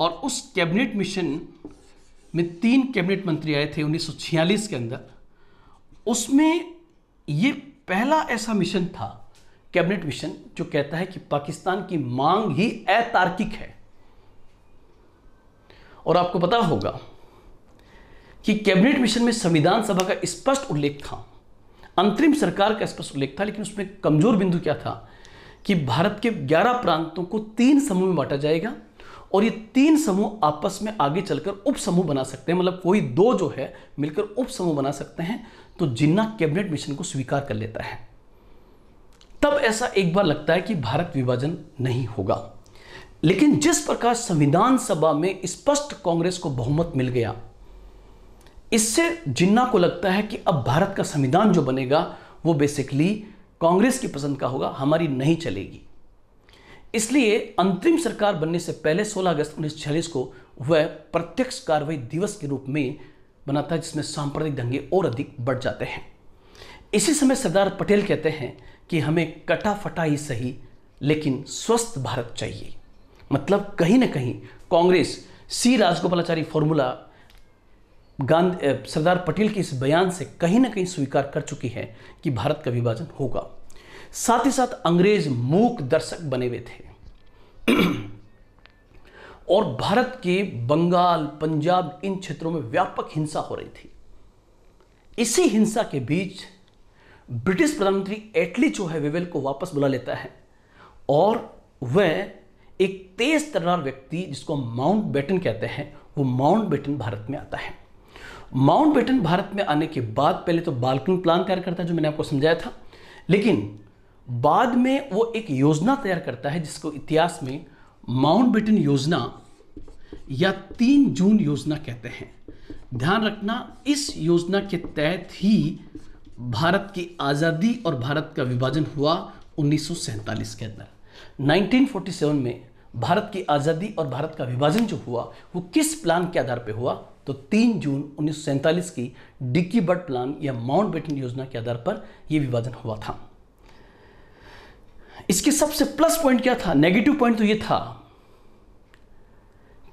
और उस कैबिनेट मिशन में तीन कैबिनेट मंत्री आए थे उन्नीस के अंदर उसमें ये पहला ऐसा मिशन था कैबिनेट मिशन जो कहता है कि पाकिस्तान की मांग ही अतार्किक है और आपको पता होगा कि कैबिनेट मिशन में संविधान सभा का स्पष्ट उल्लेख था अंतरिम सरकार का स्पष्ट उल्लेख था लेकिन उसमें कमजोर बिंदु क्या था कि भारत के 11 प्रांतों को तीन समूह में बांटा जाएगा और ये तीन समूह आपस में आगे चलकर उप समूह बना सकते हैं मतलब कोई दो जो है मिलकर उप समूह बना सकते हैं तो जिन्ना कैबिनेट मिशन को स्वीकार कर लेता है तब ऐसा एक बार लगता है कि भारत विभाजन नहीं होगा लेकिन जिस प्रकार संविधान सभा में स्पष्ट कांग्रेस को बहुमत मिल गया इससे जिन्ना को लगता है कि अब भारत का संविधान जो बनेगा वो बेसिकली कांग्रेस की पसंद का होगा हमारी नहीं चलेगी इसलिए अंतरिम सरकार बनने से पहले 16 अगस्त उन्नीस को वह प्रत्यक्ष कार्रवाई दिवस के रूप में बनाता है जिसमें सांप्रदायिक दंगे और अधिक बढ़ जाते हैं इसी समय सरदार पटेल कहते हैं कि हमें कटा फटा ही सही लेकिन स्वस्थ भारत चाहिए मतलब कहीं ना कहीं कांग्रेस सी राजगोपालाचारी फॉर्मूला गांधी सरदार पटेल के इस बयान से कहीं ना कहीं स्वीकार कर चुकी है कि भारत का विभाजन होगा साथ ही साथ अंग्रेज मूक दर्शक बने हुए थे और भारत के बंगाल पंजाब इन क्षेत्रों में व्यापक हिंसा हो रही थी इसी हिंसा के बीच ब्रिटिश प्रधानमंत्री एटली जो है वेवेल को वापस बुला लेता है और वह एक तेज तर्रार व्यक्ति जिसको माउंट बेटन कहते हैं वो माउंट बेटन भारत में आता है माउंट बेटन भारत में आने के बाद पहले तो बाल्कन प्लान तैयार करता है जो मैंने आपको समझाया था लेकिन बाद में वो एक योजना तैयार करता है जिसको इतिहास में माउंट बेटन योजना या तीन जून योजना कहते हैं ध्यान रखना इस योजना के तहत ही भारत की आज़ादी और भारत का विभाजन हुआ उन्नीस के अंदर 1947 में भारत की आज़ादी और भारत का विभाजन जो हुआ वो किस प्लान के आधार पर हुआ तो 3 जून उन्नीस की डिक्की बर्ड प्लान या माउंट बेटन योजना के आधार पर यह विभाजन हुआ था इसके सबसे प्लस पॉइंट क्या था नेगेटिव पॉइंट तो यह था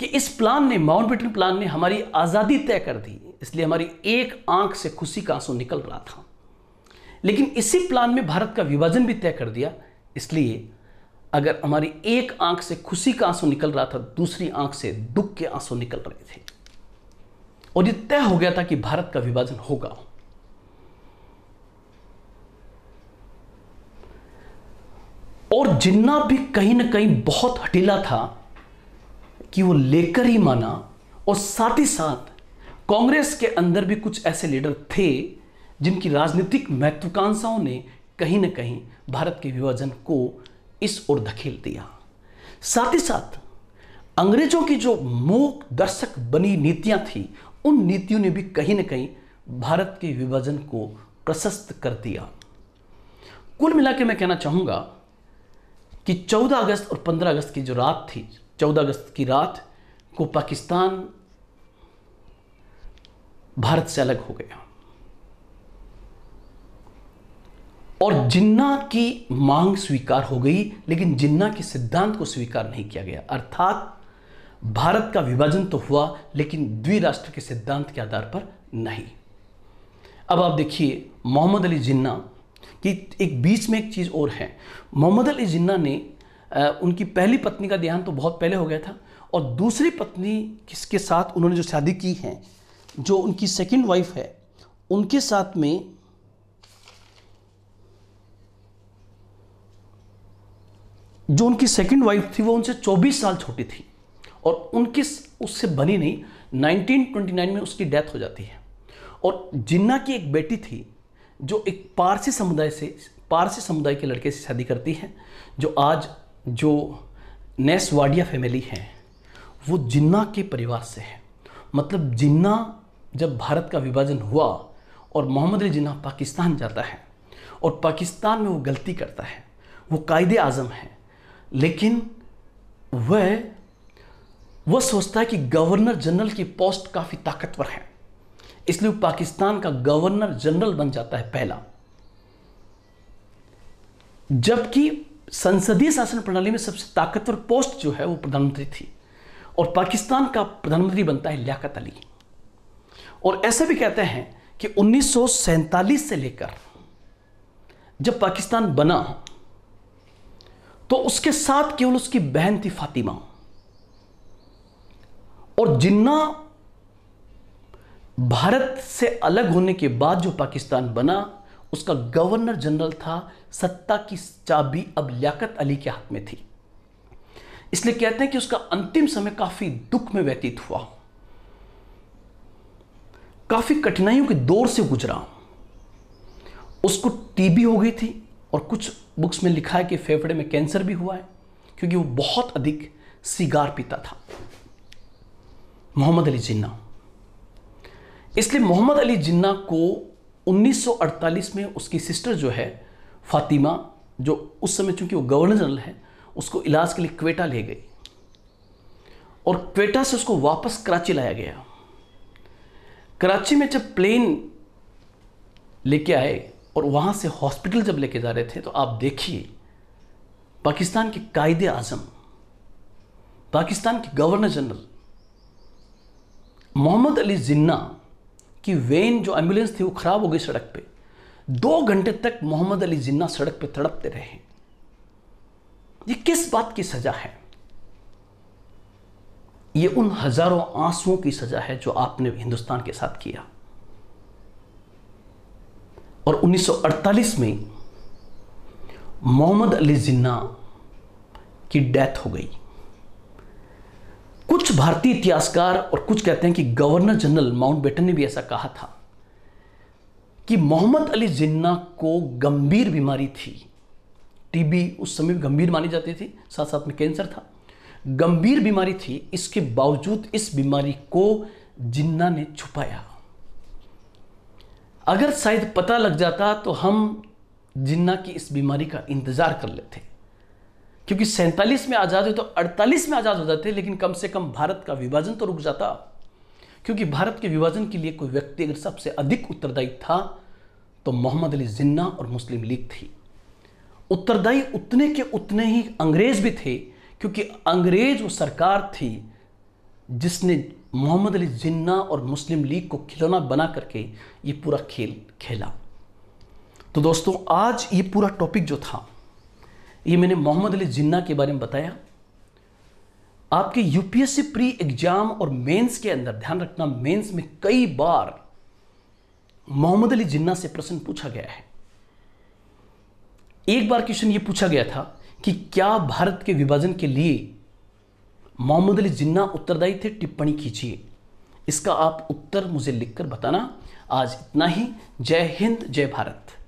कि इस प्लान ने माउंट बेटन प्लान ने हमारी आज़ादी तय कर दी इसलिए हमारी एक आंख से खुशी का आंसू निकल रहा था लेकिन इसी प्लान में भारत का विभाजन भी तय कर दिया इसलिए अगर हमारी एक आंख से खुशी का आंसू निकल रहा था दूसरी आंख से दुख के आंसू निकल रहे थे और ये तय हो गया था कि भारत का विभाजन होगा और जिन्ना भी कहीं ना कहीं बहुत हटीला था कि वो लेकर ही माना और साथ ही साथ कांग्रेस के अंदर भी कुछ ऐसे लीडर थे जिनकी राजनीतिक महत्वाकांक्षाओं ने कहीं न कहीं भारत के विभाजन को इस ओर धकेल दिया साथ ही साथ अंग्रेजों की जो मूक दर्शक बनी नीतियां थी उन नीतियों ने भी कहीं ना कहीं भारत के विभाजन को प्रशस्त कर दिया कुल मिला मैं कहना चाहूँगा कि 14 अगस्त और 15 अगस्त की जो रात थी 14 अगस्त की रात को पाकिस्तान भारत से अलग हो गया और जिन्ना की मांग स्वीकार हो गई लेकिन जिन्ना के सिद्धांत को स्वीकार नहीं किया गया अर्थात भारत का विभाजन तो हुआ लेकिन द्विराष्ट्र के सिद्धांत के आधार पर नहीं अब आप देखिए मोहम्मद अली जिन्ना की एक बीच में एक चीज़ और है मोहम्मद अली जिन्ना ने आ, उनकी पहली पत्नी का देहांत तो बहुत पहले हो गया था और दूसरी पत्नी किसके साथ उन्होंने जो शादी की है जो उनकी सेकंड वाइफ है उनके साथ में जो उनकी सेकंड वाइफ थी वो उनसे 24 साल छोटी थी और उनकी उससे बनी नहीं 1929 में उसकी डेथ हो जाती है और जिन्ना की एक बेटी थी जो एक पारसी समुदाय से पारसी समुदाय के लड़के से शादी करती है जो आज जो नेसवाडिया फैमिली है वो जिन्ना के परिवार से है मतलब जिन्ना जब भारत का विभाजन हुआ और मोहम्मद अली जिन्ना पाकिस्तान जाता है और पाकिस्तान में वो गलती करता है वो कायदे आज़म है लेकिन वह वह सोचता है कि गवर्नर जनरल की पोस्ट काफ़ी ताकतवर है इसलिए पाकिस्तान का गवर्नर जनरल बन जाता है पहला जबकि संसदीय शासन प्रणाली में सबसे ताकतवर पोस्ट जो है वो प्रधानमंत्री थी और पाकिस्तान का प्रधानमंत्री बनता है लियाकत अली और ऐसे भी कहते हैं कि उन्नीस से लेकर जब पाकिस्तान बना तो उसके साथ केवल उसकी बहन थी फातिमा और जिन्ना भारत से अलग होने के बाद जो पाकिस्तान बना उसका गवर्नर जनरल था सत्ता की चाबी अब लियाकत अली के हाथ में थी इसलिए कहते हैं कि उसका अंतिम समय काफी दुख में व्यतीत हुआ काफी कठिनाइयों के दौर से गुजरा उसको टीबी हो गई थी और कुछ बुक्स में लिखा है कि फेफड़े में कैंसर भी हुआ है क्योंकि वो बहुत अधिक सिगार पीता था मोहम्मद अली जिन्ना इसलिए मोहम्मद अली जिन्ना को 1948 में उसकी सिस्टर जो है फातिमा जो उस समय चूंकि वो गवर्नर जनरल है उसको इलाज के लिए क्वेटा ले गई और क्वेटा से उसको वापस कराची लाया गया कराची में जब प्लेन लेके आए और वहाँ से हॉस्पिटल जब लेके जा रहे थे तो आप देखिए पाकिस्तान के कायदे आज़म पाकिस्तान के गवर्नर जनरल मोहम्मद अली जिन्ना की वेन जो एम्बुलेंस थी वो ख़राब हो गई सड़क पे दो घंटे तक मोहम्मद अली जिन्ना सड़क पे तड़पते रहे ये किस बात की सज़ा है ये उन हज़ारों आंसुओं की सज़ा है जो आपने हिंदुस्तान के साथ किया और 1948 में मोहम्मद अली जिन्ना की डेथ हो गई कुछ भारतीय इतिहासकार और कुछ कहते हैं कि गवर्नर जनरल माउंट बेटन ने भी ऐसा कहा था कि मोहम्मद अली जिन्ना को गंभीर बीमारी थी टीबी उस समय गंभीर मानी जाती थी साथ साथ में कैंसर था गंभीर बीमारी थी इसके बावजूद इस बीमारी को जिन्ना ने छुपाया अगर शायद पता लग जाता तो हम जिन्ना की इस बीमारी का इंतज़ार कर लेते क्योंकि सैंतालीस में आज़ाद हुए तो अड़तालीस में आज़ाद हो जाते लेकिन कम से कम भारत का विभाजन तो रुक जाता क्योंकि भारत के विभाजन के लिए कोई व्यक्ति अगर सबसे अधिक उत्तरदायी था तो मोहम्मद अली जिन्ना और मुस्लिम लीग थी उत्तरदायी उतने के उतने ही अंग्रेज भी थे क्योंकि अंग्रेज वो सरकार थी जिसने मोहम्मद अली जिन्ना और मुस्लिम लीग को खिलौना बना करके ये पूरा खेल खेला तो दोस्तों आज ये पूरा टॉपिक जो था ये मैंने मोहम्मद अली जिन्ना के बारे में बताया आपके यूपीएससी प्री एग्जाम और मेंस के अंदर ध्यान रखना मेंस में कई बार मोहम्मद अली जिन्ना से प्रश्न पूछा गया है एक बार क्वेश्चन ये पूछा गया था कि क्या भारत के विभाजन के लिए मोहम्मद अली जिन्ना उत्तरदायी थे टिप्पणी कीजिए इसका आप उत्तर मुझे लिखकर बताना आज इतना ही जय हिंद जय भारत